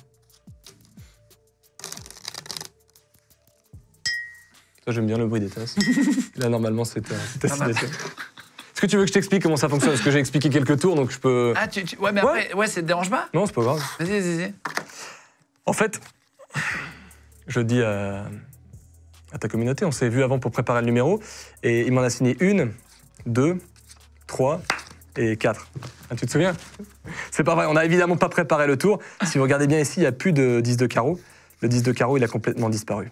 j'aime bien le bruit des tasses. Là, normalement, c'était est-ce que tu veux que je t'explique comment ça fonctionne Parce que j'ai expliqué quelques tours, donc je peux. Ah, tu, ouais, mais après, ouais, ça te dérange pas Non, c'est pas grave. Vas-y, vas-y, vas-y. En fait, je dis à, ta communauté, on s'est vu avant pour préparer le numéro, et il m'en a signé une, deux, trois et quatre. Ah, tu te souviens C'est pas vrai, on n'a évidemment pas préparé le tour. Si vous regardez bien ici, il n'y a plus de 10 de carreau. Le 10 de carreau, il a complètement disparu.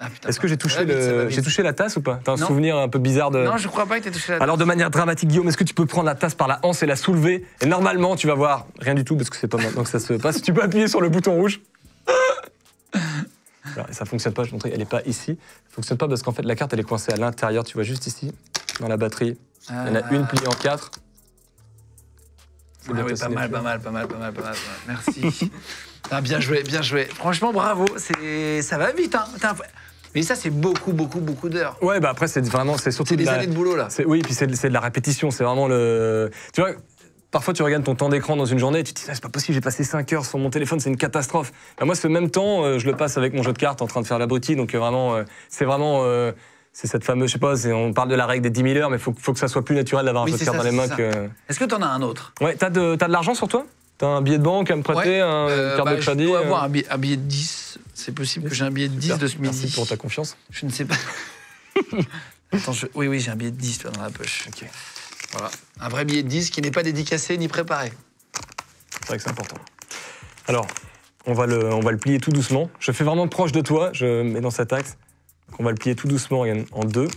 Ah, est-ce que j'ai touché, la tasse ou pas T'as un souvenir un peu bizarre de. Non, je crois pas que touché la Alors, de manière dramatique, Guillaume, est-ce que tu peux prendre la tasse par la hanse et la soulever Et normalement, tu vas voir rien du tout parce que c'est pas maintenant que ça se passe. Tu peux appuyer sur le bouton rouge. ça fonctionne pas, je vais montrer, elle est pas ici. Ça fonctionne pas parce qu'en fait, la carte, elle est coincée à l'intérieur. Tu vois juste ici, dans la batterie. Il y en a une pliée en quatre. Ah. Ah oui, pas mal, pas mal, pas mal, pas mal, pas mal. Merci. Ah, bien joué, bien joué. Franchement, bravo. Ça va vite. Hein. Mais ça, c'est beaucoup, beaucoup, beaucoup d'heures. Ouais, bah après, c'est vraiment, c'est surtout. C'est des années de boulot là. Oui, puis c'est de la répétition. C'est vraiment le. Tu vois. Parfois, tu regardes ton temps d'écran dans une journée et tu te dis, ah, c'est pas possible, j'ai passé 5 heures sur mon téléphone, c'est une catastrophe. Bah, moi, ce même temps, euh, je le passe avec mon jeu de cartes en train de faire la l'abruti. Donc, euh, vraiment, euh, c'est vraiment. c'est cette fameuse, je sais pas, on parle de la règle des 10 000 heures, mais il faut, que ça soit plus naturel d'avoir un jeu de dans les mains que. Est-ce que t'en as un autre Ouais, t'as de, de l'argent sur toi T'as un billet de banque à me prêter, un euh, carte bah, de crédit Je dois avoir euh un billet, de 10. C'est possible que j'ai un billet de 10 de ce midi. Merci pour ta confiance. Je ne sais pas. Attends, oui, oui, j'ai un billet de 10 dans la poche. Voilà. Un vrai billet de 10 qui n'est pas dédicacé ni préparé. C'est vrai que c'est important. Alors, on va, le, on va le plier tout doucement. Je fais vraiment proche de toi, je mets dans cet axe. on va le plier tout doucement, en deux.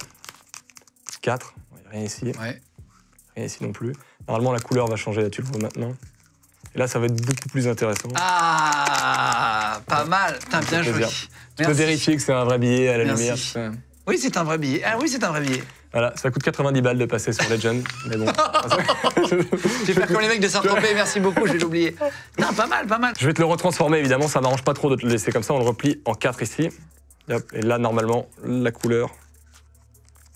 4. Rien ici. Ouais. Rien ici non plus. Normalement, la couleur va changer, là, tu le vois maintenant là, ça va être beaucoup plus intéressant. Ah, pas mal. Putain, bien joué. Tu peux vérifier que c'est un vrai billet à la lumière. Oui, c'est un vrai billet. Ah oui, c'est un vrai billet. Voilà, ça coûte 90 balles de passer sur Legend, mais bon. J'ai comme les mecs de saint merci beaucoup, j'ai oublié. Non, pas mal, pas mal. Je vais te le retransformer, évidemment, ça m'arrange pas trop de te le laisser comme ça, on le replie en 4 ici. Et là, normalement, la couleur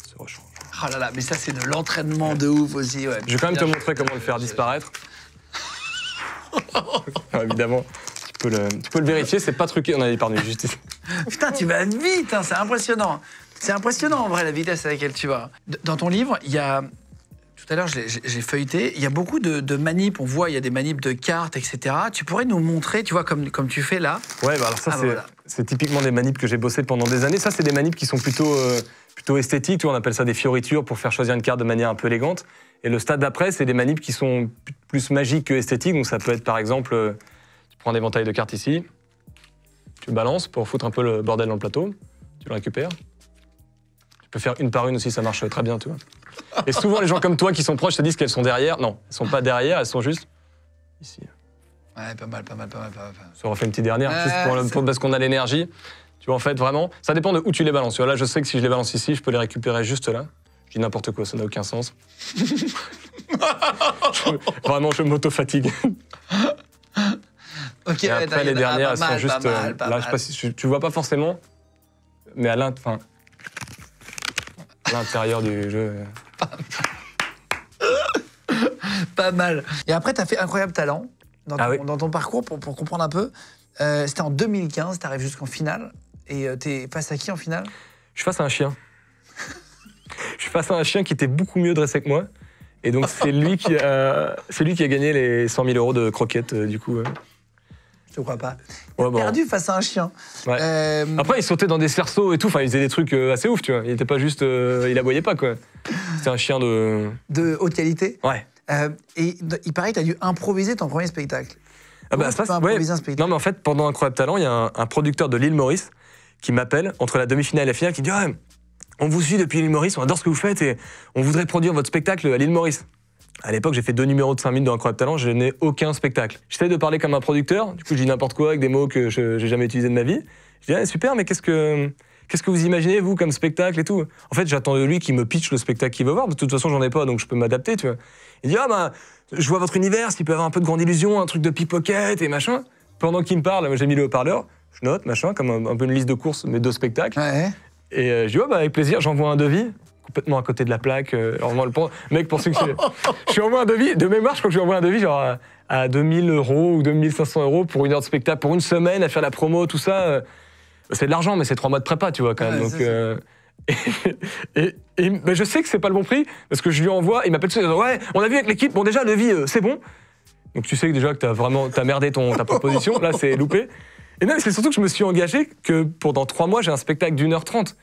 se rechange. Oh là là, mais ça, c'est de l'entraînement de ouf aussi, ouais. Je vais quand même te montrer comment le faire disparaître. Ah, évidemment, tu peux le, peux le vérifier, c'est pas truqué, on a épargné juste ici. Putain, tu vas vite, hein, c'est impressionnant. C'est impressionnant en vrai la vitesse à laquelle tu vas. Dans ton livre, il y a tout à l'heure, j'ai feuilleté. Il y a beaucoup de, de manips. On voit, il y a des manips de cartes, etc. Tu pourrais nous montrer, tu vois, comme, comme tu fais là. Ouais, bah, alors ça, ah, c'est typiquement des manips que j'ai bossé pendant des années. Ça, c'est des manips qui sont plutôt, euh, plutôt esthétiques. on appelle ça des fioritures pour faire choisir une carte de manière un peu élégante. Et le stade d'après, c'est des manips qui sont plus magique que esthétique. Donc ça peut être par exemple, euh, tu prends un éventail de cartes ici, tu balances pour foutre un peu le bordel dans le plateau, tu le récupères. Tu peux faire une par une aussi, ça marche très bien, tu vois. Et souvent les gens comme toi qui sont proches te disent qu'elles sont derrière. Non, elles sont pas derrière, elles sont juste ici. Ouais, pas mal, pas mal, pas mal, pas mal. Ça refait une petite dernière, juste parce qu'on a l'énergie. Tu vois, en fait, vraiment, ça dépend de où tu les balances. Tu là, je sais que si je les balance ici, je peux les récupérer juste là. Je dis n'importe quoi, ça n'a aucun sens. vraiment, je m'auto-fatigue. Ok, Et après, les dernières, elles sont juste. tu, vois pas forcément, mais à l'intérieur du jeu. Pas mal. Et après, tu as fait incroyable talent dans ah ton, parcours pour, comprendre un peu. Euh, c'était en 2015, t'arrives jusqu'en finale. Et euh, t'es face à qui en finale Je suis face à un chien. Je suis face à un chien qui était beaucoup mieux dressé que moi. Et donc, c'est lui, qui a, qui a gagné les 100 000 euros de croquettes, euh, du coup. Je crois pas. Il perdu face à un chien. Euh, Après, il sautait dans des cerceaux et tout. Enfin, il faisait des trucs euh, assez ouf, tu vois. Il était pas juste. il aboyait pas, quoi. C'était un chien de. de haute qualité. Ouais. et il paraît que as dû improviser ton premier spectacle. Ah bah, tu peux un spectacle Non, mais en fait, pendant Incroyable Talent, il y a un, producteur de l'île Maurice qui m'appelle entre la demi-finale et la finale qui dit ah, on vous suit depuis l'île Maurice, on adore ce que vous faites et on voudrait produire votre spectacle à l'île Maurice. À l'époque, j'ai fait deux numéros de 5 minutes dans Incroyable Talent, je n'ai aucun spectacle. J'essaie de parler comme un producteur, du coup, je dis n'importe quoi avec des mots que je n'ai jamais utilisés de ma vie. Je dis, ah, super, mais qu'est-ce que, qu'est-ce que vous imaginez, vous, comme spectacle et tout En fait, j'attends de lui qu'il me pitch le spectacle qu'il veut voir, de toute façon, j'en ai pas, donc je peux m'adapter, tu vois. Il dit, ah ben, je vois votre univers, s'il peut avoir un peu de grande illusion, un truc de pickpocket et machin. Pendant qu'il me parle, j'ai mis le haut-parleur, je note, machin, comme un, peu une liste de courses, mais deux spectacles. Et euh, je dis, bah, avec plaisir, j'envoie un devis complètement à côté de la plaque. Euh, en le mec, pour ceux qui. je lui envoie un devis, de mémoire, je crois que je lui envoie un devis genre à, 2000 euros ou 2500 euros pour une heure de spectacle, pour une semaine, à faire la promo, tout ça. Euh. c'est de l'argent, mais c'est trois mois de prépa, tu vois, quand même. donc, et, je sais que c'est pas le bon prix, parce que je lui envoie, il m'appelle dessus, ouais, on a vu avec l'équipe, bon, déjà, le devis, c'est bon. Donc tu sais que déjà que t'as vraiment as merdé ton, ta proposition, là c'est loupé. Et non, c'est surtout que je me suis engagé que pendant trois mois, j'ai un spectacle d'une heure trente.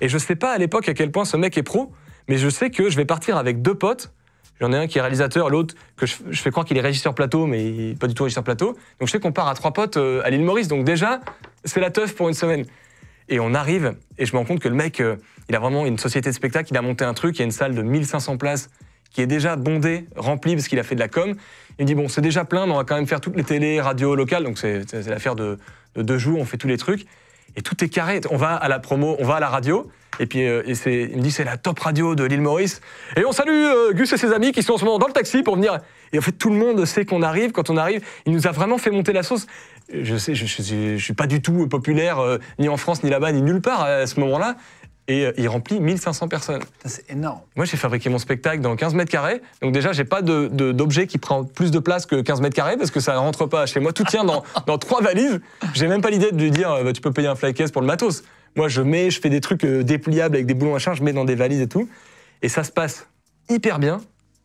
Et je sais pas à l'époque à quel point ce mec est pro, mais je sais que je vais partir avec deux potes. J'en ai un qui est réalisateur, l'autre que je, fais croire qu'il est régisseur plateau, mais il pas du tout régisseur plateau. Donc je sais qu'on part à trois potes euh, à l'île Maurice. Donc déjà, c'est la teuf pour une semaine. Et on arrive, et je me rends compte que le mec, euh, il a vraiment une société de spectacle, il a monté un truc, il y a une salle de 1500 places qui est déjà bondé, rempli, parce qu'il a fait de la com. Il me dit, bon, c'est déjà plein, mais on va quand même faire toutes les télés, radios locales, donc c'est l'affaire de, deux jours, on fait tous les trucs. Et tout est carré, on va à la promo, on va à la radio, et puis euh, il me dit, c'est la top radio de l'île Maurice. Et on salue euh, Gus et ses amis qui sont en ce moment dans le taxi pour venir. Et en fait, tout le monde sait qu'on arrive, quand on arrive, il nous a vraiment fait monter la sauce. Je sais, je, ne suis pas du tout populaire, euh, ni en France, ni là-bas, ni nulle part à ce moment-là et euh, il remplit 1500 personnes. C'est énorme. Moi, j'ai fabriqué mon spectacle dans 15 mètres carrés. Donc, déjà, j'ai pas d'objet de, qui prend plus de place que 15 mètres carrés parce que ça rentre pas chez moi. Tout tient dans, dans trois valises. J'ai même pas l'idée de lui dire euh, bah, tu peux payer un flycase pour le matos. Moi, je mets, je fais des trucs euh, dépliables avec des boulons à charge, je mets dans des valises et tout. Et ça se passe hyper bien.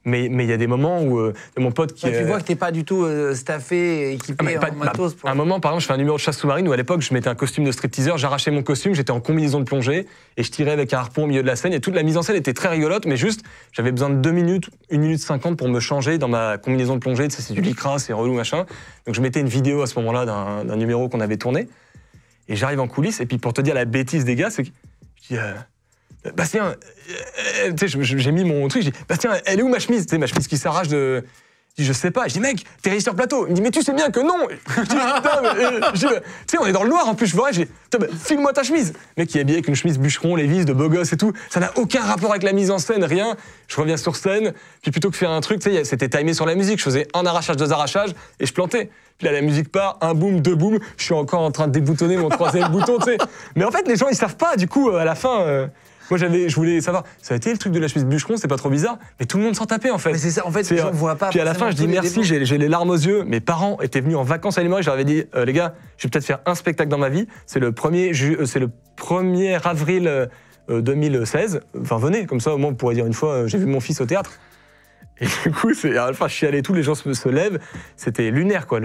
Mais il y a des moments où euh, mon pote qui. tu euh, vois que t'es pas du tout euh, staffé, équipé ah, en matos. Bah, pour... un moment, par exemple, je fais un numéro de chasse sous-marine où à l'époque, je mettais un costume de stripteaseur, j'arrachais mon costume, j'étais en combinaison de plongée et je tirais avec un harpon au milieu de la scène. Et toute la mise en scène était très rigolote, mais juste, j'avais besoin de deux minutes, une minute 50 pour me changer dans ma combinaison de plongée. Tu sais, c'est du lycra, c'est relou, machin. Donc je mettais une vidéo à ce moment-là d'un numéro qu'on avait tourné. Et j'arrive en coulisses. Et puis pour te dire la bêtise des gars, c'est que Bastien, euh, euh, j'ai mis mon truc, j'ai dit, Bastien, elle est où ma chemise Tu sais, ma chemise qui s'arrache de. Je sais pas. Je dis, mec, t'es sur plateau. Il me dit, mais tu sais bien que non. Euh, bah, tu sais, on est dans le noir en plus. Je vois, je dis, moi ta chemise. mec, il est habillé avec une chemise bûcheron, les Lévis, de beau gosse et tout. Ça n'a aucun rapport avec la mise en scène, rien. Je reviens sur scène. Puis plutôt que faire un truc, tu sais, c'était timé sur la musique. Je faisais un arrachage, deux arrachages et je plantais. Puis là, la musique part, un boom, deux boom. Je suis encore en train de déboutonner mon troisième bouton, tu sais. Mais en fait, les gens, ils savent pas. Du coup, à la fin. Moi, j'avais, je voulais savoir, ça a été le truc de la Suisse bûcheron, c'est pas trop bizarre, mais tout le monde s'en tapait en fait. Mais c'est ça, en fait, je euh, vois pas. Puis à la fin, je dis merci, j'ai, les larmes aux yeux. Mes parents étaient venus en vacances à et je leur dit, euh, les gars, je vais peut-être faire un spectacle dans ma vie. C'est le 1er, euh, c'est le avril 2016. Enfin, venez, comme ça, au moins, on pourrait dire une fois, j'ai vu mon fils au théâtre. Et du coup, c'est, je suis allé tous les gens se, lèvent. C'était lunaire, quoi.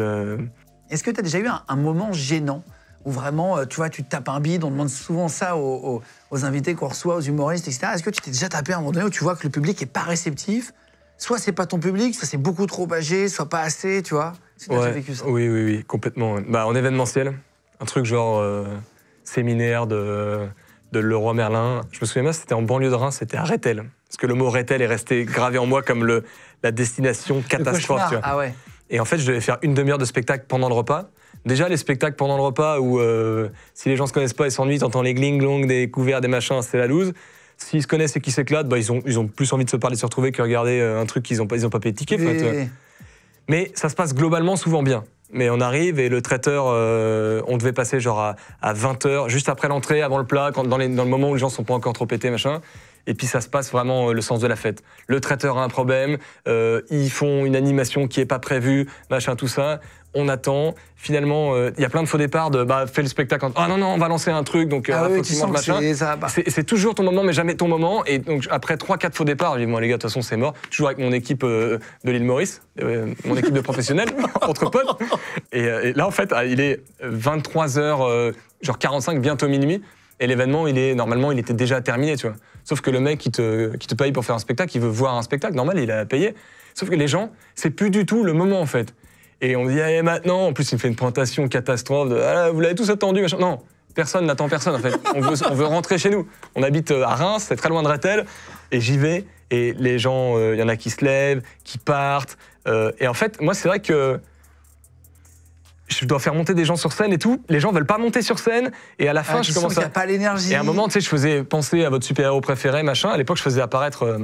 Est-ce que tu as déjà eu un moment gênant où vraiment, euh, tu vois, tu te tapes un bide. On demande souvent ça aux, invités qu'on reçoit, aux humoristes, etc. Est-ce que tu t'es déjà tapé à un moment donné où tu vois que le public n'est pas réceptif Soit c'est pas ton public, soit c'est beaucoup trop âgé, soit pas assez, tu vois vécu ça. Oui, oui, oui, complètement. Bah, en événementiel, un truc genre euh, séminaire de, de Leroy Merlin. Je me souviens bien, c'était en banlieue de Reims, c'était à Rethel. Parce que le mot Rethel est resté gravé en moi comme la destination catastrophe. Ah ouais. Et en fait, je devais faire une demi-heure de spectacle pendant le repas. Déjà, les spectacles pendant le repas où euh, si les gens se connaissent pas et s'ennuient, t'entends les gling-glong, des couverts, des machins, c'est la loose. S'ils se connaissent et qu'ils s'éclatent, bah, ils, ont, plus envie de se parler, de se retrouver que regarder euh, un truc qu'ils n'ont pas, payé de ticket. Mais ça se passe globalement souvent bien. Mais on arrive et le traiteur, euh, on devait passer genre à, 20h, juste après l'entrée, avant le plat, dans, le moment où les gens sont pas encore trop pétés, machin et puis ça se passe vraiment euh, le sens de la fête. Le traiteur a un problème, euh, ils font une animation qui est pas prévue, machin, tout ça. On attend. Finalement, euh, il y a plein de faux départs de bah, fais le spectacle. Ah non, non, on va lancer un truc, donc ah oui, tu sens machin. C'est toujours ton moment, mais jamais ton moment. Et donc, après 3-4 faux départs, je dis « bon, les gars, de toute façon, c'est mort. Toujours avec mon équipe de l'île Maurice, mon équipe de professionnels, entre potes. Et, et, là, en fait, ah, il est 23h, genre 45, bientôt minuit. Et l'événement, il est normalement, il était déjà terminé, tu vois. Sauf que le mec qui te, qui te paye pour faire un spectacle, il veut voir un spectacle, normal, il a payé. Sauf que les gens, c'est plus du tout le moment en fait. Et on dit, allez, eh, maintenant, en plus, il fait une présentation catastrophe ah, vous l'avez tous attendu, machin. Non, personne n'attend personne en fait. On veut, on veut, rentrer chez nous. On habite euh, à Reims, c'est très loin de Rattel. et j'y vais. Et les gens, euh, il y en a qui se lèvent, qui partent. Euh, et en fait, moi, c'est vrai que je dois faire monter des gens sur scène et tout. Les gens veulent pas monter sur scène. Et à la ah, fin, je commence à. Y a pas l'énergie. Et à un moment, tu sais, je faisais penser à votre super-héros préféré, machin. À l'époque, je faisais apparaître euh,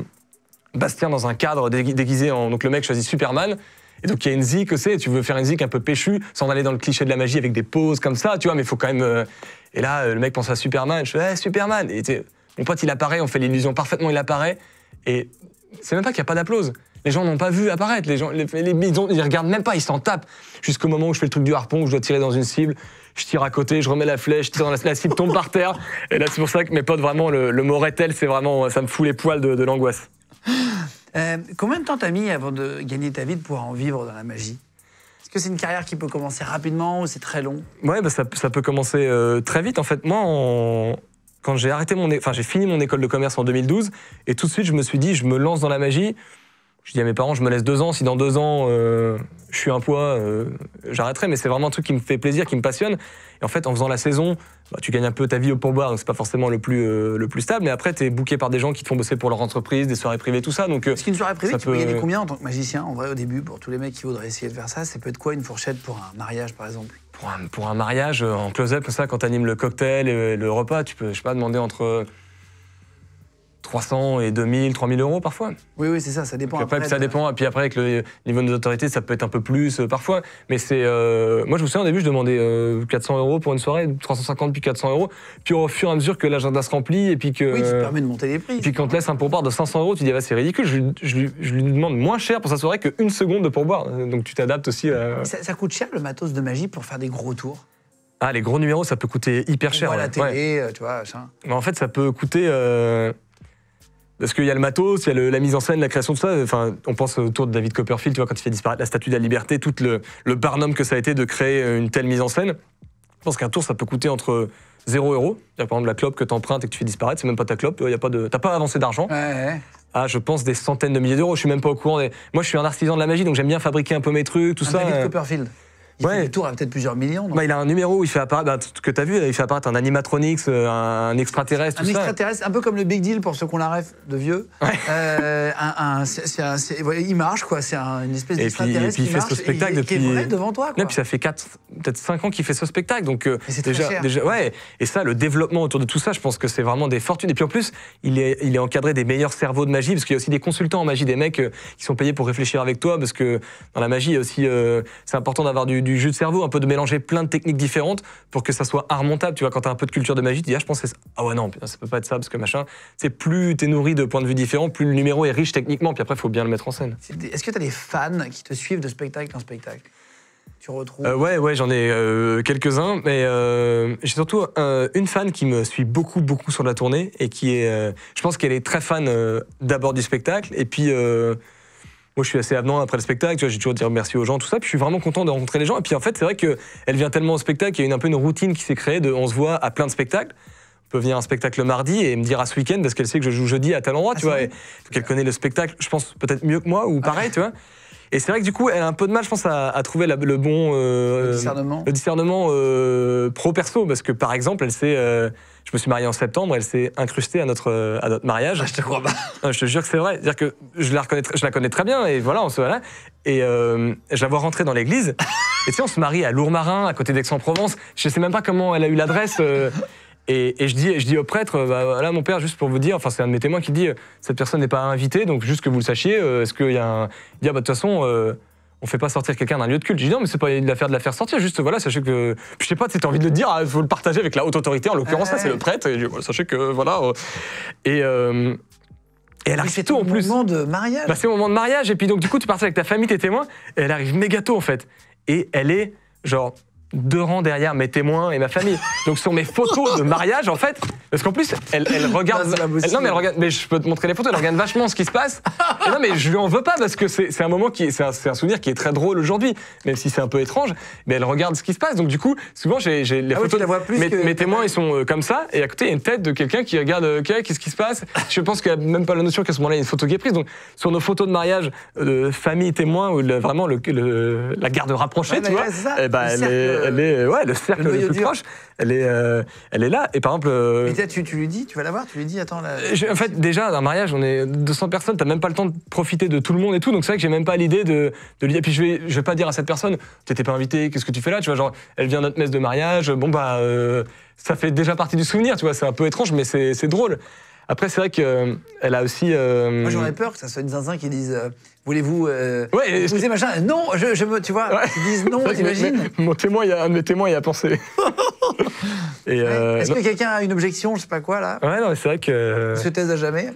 Bastien dans un cadre déguisé en. Donc le mec choisit Superman. Et donc il y a une tu c'est, tu veux faire une zik un peu péchu, sans aller dans le cliché de la magie avec des poses comme ça, tu vois, mais il faut quand même. Euh, et là, euh, le mec pense à Superman. Je fais, eh, Superman. Et mon pote, il apparaît, on fait l'illusion parfaitement, il apparaît. Et c'est même pas qu'il n'y a pas d'applause. Les gens n'ont pas vu apparaître. Les gens, les, ils, regardent même pas, ils s'en tapent. Jusqu'au moment où je fais le truc du harpon, où je dois tirer dans une cible, je tire à côté, je remets la flèche, je tire dans la, cible tombe par terre. Et là, c'est pour ça que mes potes, vraiment, le, le mot c'est vraiment, ça me fout les poils de, l'angoisse. Euh, combien de temps t'as mis avant de gagner ta vie de pouvoir en vivre dans la magie Est-ce que c'est une carrière qui peut commencer rapidement ou c'est très long Ouais, bah, ça, peut commencer euh, très vite. En fait, moi, quand j'ai arrêté mon, j'ai fini mon école de commerce en 2012, et tout de suite, je me suis dit, je me lance dans la magie je dis à mes parents, je me laisse deux ans, si dans deux ans euh, je suis un poids, euh, j'arrêterai, mais c'est vraiment un truc qui me fait plaisir, qui me passionne. Et en fait, en faisant la saison, bah, tu gagnes un peu ta vie au pourboire, donc c'est pas forcément le plus, euh, le plus stable, mais après, tu es booké par des gens qui te font bosser pour leur entreprise, des soirées privées, tout ça. Donc, Qu'est-ce qu'une soirée privée, tu peux gagner combien en tant que magicien En vrai, au début, pour tous les mecs qui voudraient essayer de faire ça, ça peut être quoi une fourchette pour un mariage, par exemple pour un, mariage, en close-up, comme ça, quand tu animes le cocktail et le repas, tu peux, je sais pas, demander entre. 300 et 2000, 3000 euros parfois. Oui, oui, c'est ça, ça dépend. après, ça dépend. Et puis après, avec le niveau des autorités, ça peut être un peu plus euh, parfois. Mais c'est. Euh, moi, je vous souviens, au début, je demandais 400 euh, euros pour une soirée, 350 puis 400 euros. Puis au fur et à mesure que l'agenda se remplit et puis que. Oui, ça permet de monter les prix. Puis quand on te laisse un pourboire de 500 euros, tu dis, ah, bah, c'est ridicule, je, je, lui demande moins cher pour sa soirée qu'une seconde de pourboire. Donc tu t'adaptes aussi à... ça, ça coûte cher le matos de magie pour faire des gros tours Ah, les gros numéros, ça peut coûter hyper cher. Voit la télé, tu vois, ça. Mais en fait, ça peut coûter. Parce qu'il y a le matos, il y a la mise en scène, la création de ça. Enfin, on pense autour de David Copperfield, tu vois, quand il fait disparaître la Statue de la Liberté, tout le, barnum que ça a été de créer euh, une telle mise en scène. Je pense qu'un tour, ça peut coûter entre 0 euros. Par exemple, la clope que tu empruntes et que tu fais disparaître, c'est même pas ta clope, y a pas de... t'as pas avancé d'argent. Ah, je pense des centaines de milliers d'euros. Je suis même pas au courant. Moi, je suis un artisan de la magie, donc j'aime bien fabriquer un peu mes trucs, tout ça. David euh, Copperfield. Il ouais. fait des tours à peut-être plusieurs millions. Bah, il a un numéro où il fait apparaître, bah, ce que tu as vu, il fait apparaître un animatronics, euh, un extraterrestre. Un extraterrestre, un peu comme le Big Deal pour ceux qu'on la rêve de vieux. Euh, il marche, quoi. C'est une espèce d'extraterrestre. Et puis il fait ce spectacle et, depuis. Il est vrai devant toi. Quoi. Et puis ça fait 4, peut-être 5 ans qu'il fait ce spectacle. Donc euh, déjà, déjà, ouais. Et ça, le développement autour de tout ça, je pense que c'est vraiment des fortunes. Et puis en plus, il est, il est encadré des meilleurs cerveaux de magie, parce qu'il y a aussi des consultants en magie, des mecs euh, qui sont payés pour réfléchir avec toi, parce que dans la magie, aussi, euh, c'est important d'avoir du, jus de cerveau, un peu de mélanger plein de techniques différentes pour que ça soit armontable. Tu vois, quand as un peu de culture de magie, tu dis ah je pensais ah ouais non, ça peut pas être ça parce que machin. C'est plus es nourri de points de vue différents, plus le numéro est riche techniquement. Puis après, il faut bien le mettre en scène. Est-ce que tu as des fans qui te suivent de spectacle en spectacle tu retrouves euh, Ouais, ouais, j'en ai euh, quelques-uns, mais euh, j'ai surtout une fan qui me suit beaucoup, beaucoup sur la tournée et qui est, je pense qu'elle est très fan d'abord du spectacle et puis. moi, je suis assez avenant après le spectacle, j'ai toujours dit merci aux gens, tout ça. Puis je suis vraiment content de rencontrer les gens. Et puis en fait, c'est vrai qu'elle vient tellement au spectacle, il y a une, un peu une routine qui s'est créée de on se voit à plein de spectacles on peut venir à un spectacle le mardi et me dire à ce week-end parce qu'elle sait que je joue jeudi à tel endroit, ah, tu vois. Et, donc elle connaît le spectacle, je pense peut-être mieux que moi ou ah. pareil, tu vois. Et c'est vrai que du coup, elle a un peu de mal, je pense, à, trouver le bon. Euh, le discernement. Le discernement euh, pro-perso, parce que par exemple, elle s'est. Euh, je me suis marié en septembre, elle s'est incrustée à notre, mariage. Ah, je te crois pas. je te jure que c'est vrai. -dire que je la, je la connais très bien, et voilà, on se là Et je la vois rentrer dans l'église. et tu sais, on se marie à Lourmarin, à côté d'Aix-en-Provence. Je sais même pas comment elle a eu l'adresse. Et, je, dis, je dis au prêtre, euh, bah, voilà mon père, juste pour vous dire, enfin c'est un de mes témoins qui dit, euh, cette personne n'est pas invitée, donc juste que vous le sachiez, euh, est-ce qu'il y a un... Il dit, ah, bah de toute façon, on on fait pas sortir quelqu'un d'un lieu de culte. Je dis non, mais c'est pas l'affaire de la faire sortir, juste voilà, sachez que. je sais pas, tu as envie de le dire, il ah, faut le partager avec la haute autorité, en l'occurrence, ça, ah c'est le prêtre, sachez que voilà. et. et elle arrive c'est tôt en plus. C'est moment de mariage. Bah, c'est au moment de mariage. Et puis donc, du coup, tu partais avec ta famille, tes témoins. elle arrive méga tôt en fait. Et elle est genre deux rangs derrière mes témoins et ma famille. Donc sur mes photos de mariage, en fait, parce qu'en plus, elle, regarde. Non, mais elle regarde. Mais je peux te montrer les photos. Elle regarde vachement ce qui se passe. non, mais je lui en veux pas parce que c'est un moment qui, c'est un, souvenir qui est très drôle aujourd'hui, même si c'est un peu étrange. Mais elle regarde ce qui se passe. Donc du coup, souvent j'ai les ah photos. plus mes, témoins, ils sont euh, comme ça. Et à côté, il y a une tête de quelqu'un qui regarde. Euh, ok, qu'est-ce qui se passe Je pense qu'il n'y a même pas la notion qu'à ce moment-là, il y a une photo qui est prise. Donc sur nos photos de mariage, euh, famille, témoins, ou vraiment le, la garde rapprochée, tu vois. bah, euh, elle est, ouais, le cercle le, proche. Euh, elle est, là. Et par exemple. Euh, tu, tu, lui dis, tu vas la voir, tu lui dis, attends. Là, en fait, déjà, dans un mariage, on est 200 personnes, t'as même pas le temps de profiter de tout le monde et tout. Donc c'est vrai que j'ai même pas l'idée de, de lui dire. Puis je vais, je vais pas dire à cette personne, t'étais pas invité, qu'est-ce que tu fais là Tu vois, genre, elle vient à notre messe de mariage, bon bah. ça fait déjà partie du souvenir, tu vois, c'est un peu étrange, mais c'est drôle. Après, c'est vrai qu'elle euh, a aussi. Euh, Moi, j'aurais peur que ça soit une zinzin qui dise euh, Voulez-vous. ouais, vous machin Non, je, je, me. Tu vois, ils disent non, t'imagines Mon témoin, y a, un de mes témoins y a pensé. Est-ce que quelqu'un a une objection, je sais pas quoi, là Ouais, non, c'est vrai que. se taise à jamais.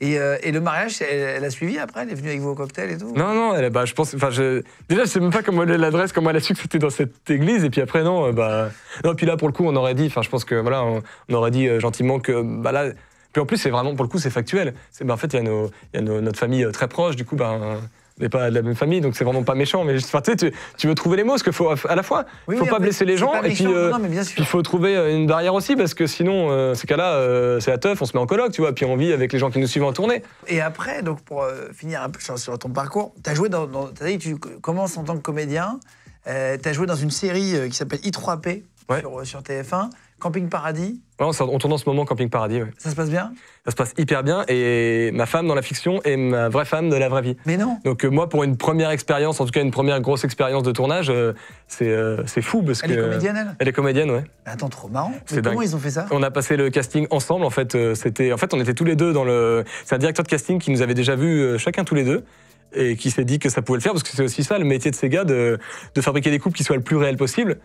Et, et, le mariage, elle, a suivi après Elle est venue avec vous au cocktail et tout Non, non, bah, je pense. Je, déjà, je sais même pas comment l'adresse, comment elle a su que c'était dans cette église. Et puis après, non, bah. Non, puis là, pour le coup, on aurait dit, enfin, je pense que voilà, on, aurait dit gentiment que, bah là, puis en plus, c'est vraiment, pour le coup, c'est factuel. C'est, ben, en fait, il y a, notre famille euh, très proche, du coup, ben, on n'est pas de la même famille, donc c'est vraiment pas méchant. Mais tu, tu, veux trouver les mots, parce qu'il faut à la fois, il ne faut pas blesser les gens, et puis euh, il faut trouver euh, une barrière aussi, parce que sinon, ces cas-là, c'est la teuf, on se met en colloque, tu vois, puis on vit avec les gens qui nous suivent en tournée. Et après, donc pour finir un peu sur, ton parcours, tu as joué dans, tu commences en tant que comédien, tu as joué dans une série qui s'appelle I3P sur, sur TF1. Camping Paradis on, tourne en ce moment Camping Paradis, Ça se passe bien Ça se passe hyper bien, et ma femme dans la fiction est ma vraie femme de la vraie vie. Mais non Donc euh, moi, pour une première expérience, en tout cas une première grosse expérience de tournage, euh, euh, c'est fou, parce elle que... Elle est comédienne, elle Elle est comédienne, ouais. Attends, trop marrant C'est Comment ils ont fait ça On a passé le casting ensemble, en fait, c'était... En fait, on était tous les deux dans le... C'est un directeur de casting qui nous avait déjà vus chacun tous les deux, et qui s'est dit que ça pouvait le faire, parce que c'est aussi ça, le métier de ces gars, de, fabriquer des coupes qui soient le plus réelles possible.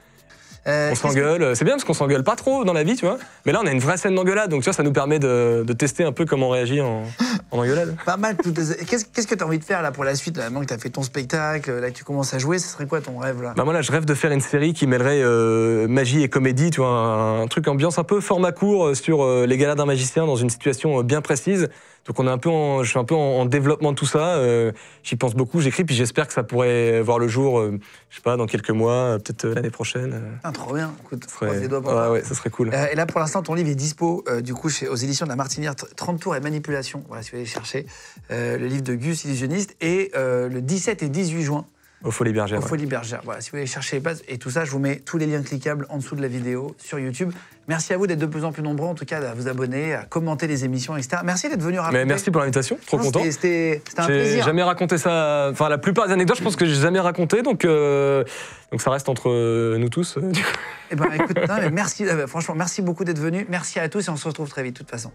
Euh, on s'engueule. Euh, c'est bien parce qu'on s'engueule pas trop dans la vie, tu vois. Mais là, on a une vraie scène d'engueulade, donc tu vois, ça nous permet de, tester un peu comment on réagit en, en engueulade. Pas mal. Qu'est-ce que tu as envie de faire là pour la suite Maintenant que tu as fait ton spectacle, là que tu commences à jouer, ce serait quoi ton rêve là Bah moi là, je rêve de faire une série qui mêlerait euh, magie et comédie, tu vois, un, truc ambiance un peu format court sur les galas d'un magicien dans une situation bien précise. Donc on est un peu je suis un peu en, développement de tout ça. Euh, j'y pense beaucoup, j'écris, puis j'espère que ça pourrait voir le jour, je euh, je sais pas, dans quelques mois, euh, peut-être l'année prochaine. trop bien, écoute, ça serait cool. et là, pour l'instant, ton livre est dispo, du coup, chez, aux éditions de la Martinière, 30 tours et manipulation, voilà, si vous allez chercher, le livre de Gus, illusionniste, et le 17 et 18 juin. Au Folie Bergère. Au Folie Bergère. Voilà, si vous voulez chercher les bases et tout ça, je vous mets tous les liens cliquables en dessous de la vidéo sur YouTube. Merci à vous d'être de plus en plus nombreux, en tout cas, à vous abonner, à commenter les émissions, etc. Merci d'être venu raconter. Mais merci pour l'invitation, trop content. C'était un plaisir. J'ai jamais raconté ça. Enfin, la plupart des anecdotes, je pense que je j'ai jamais raconté, donc, euh, donc ça reste entre euh, nous tous. Euh, eh ben, écoute, merci, franchement, merci beaucoup d'être venu. Merci à tous et on se retrouve très vite, de toute façon.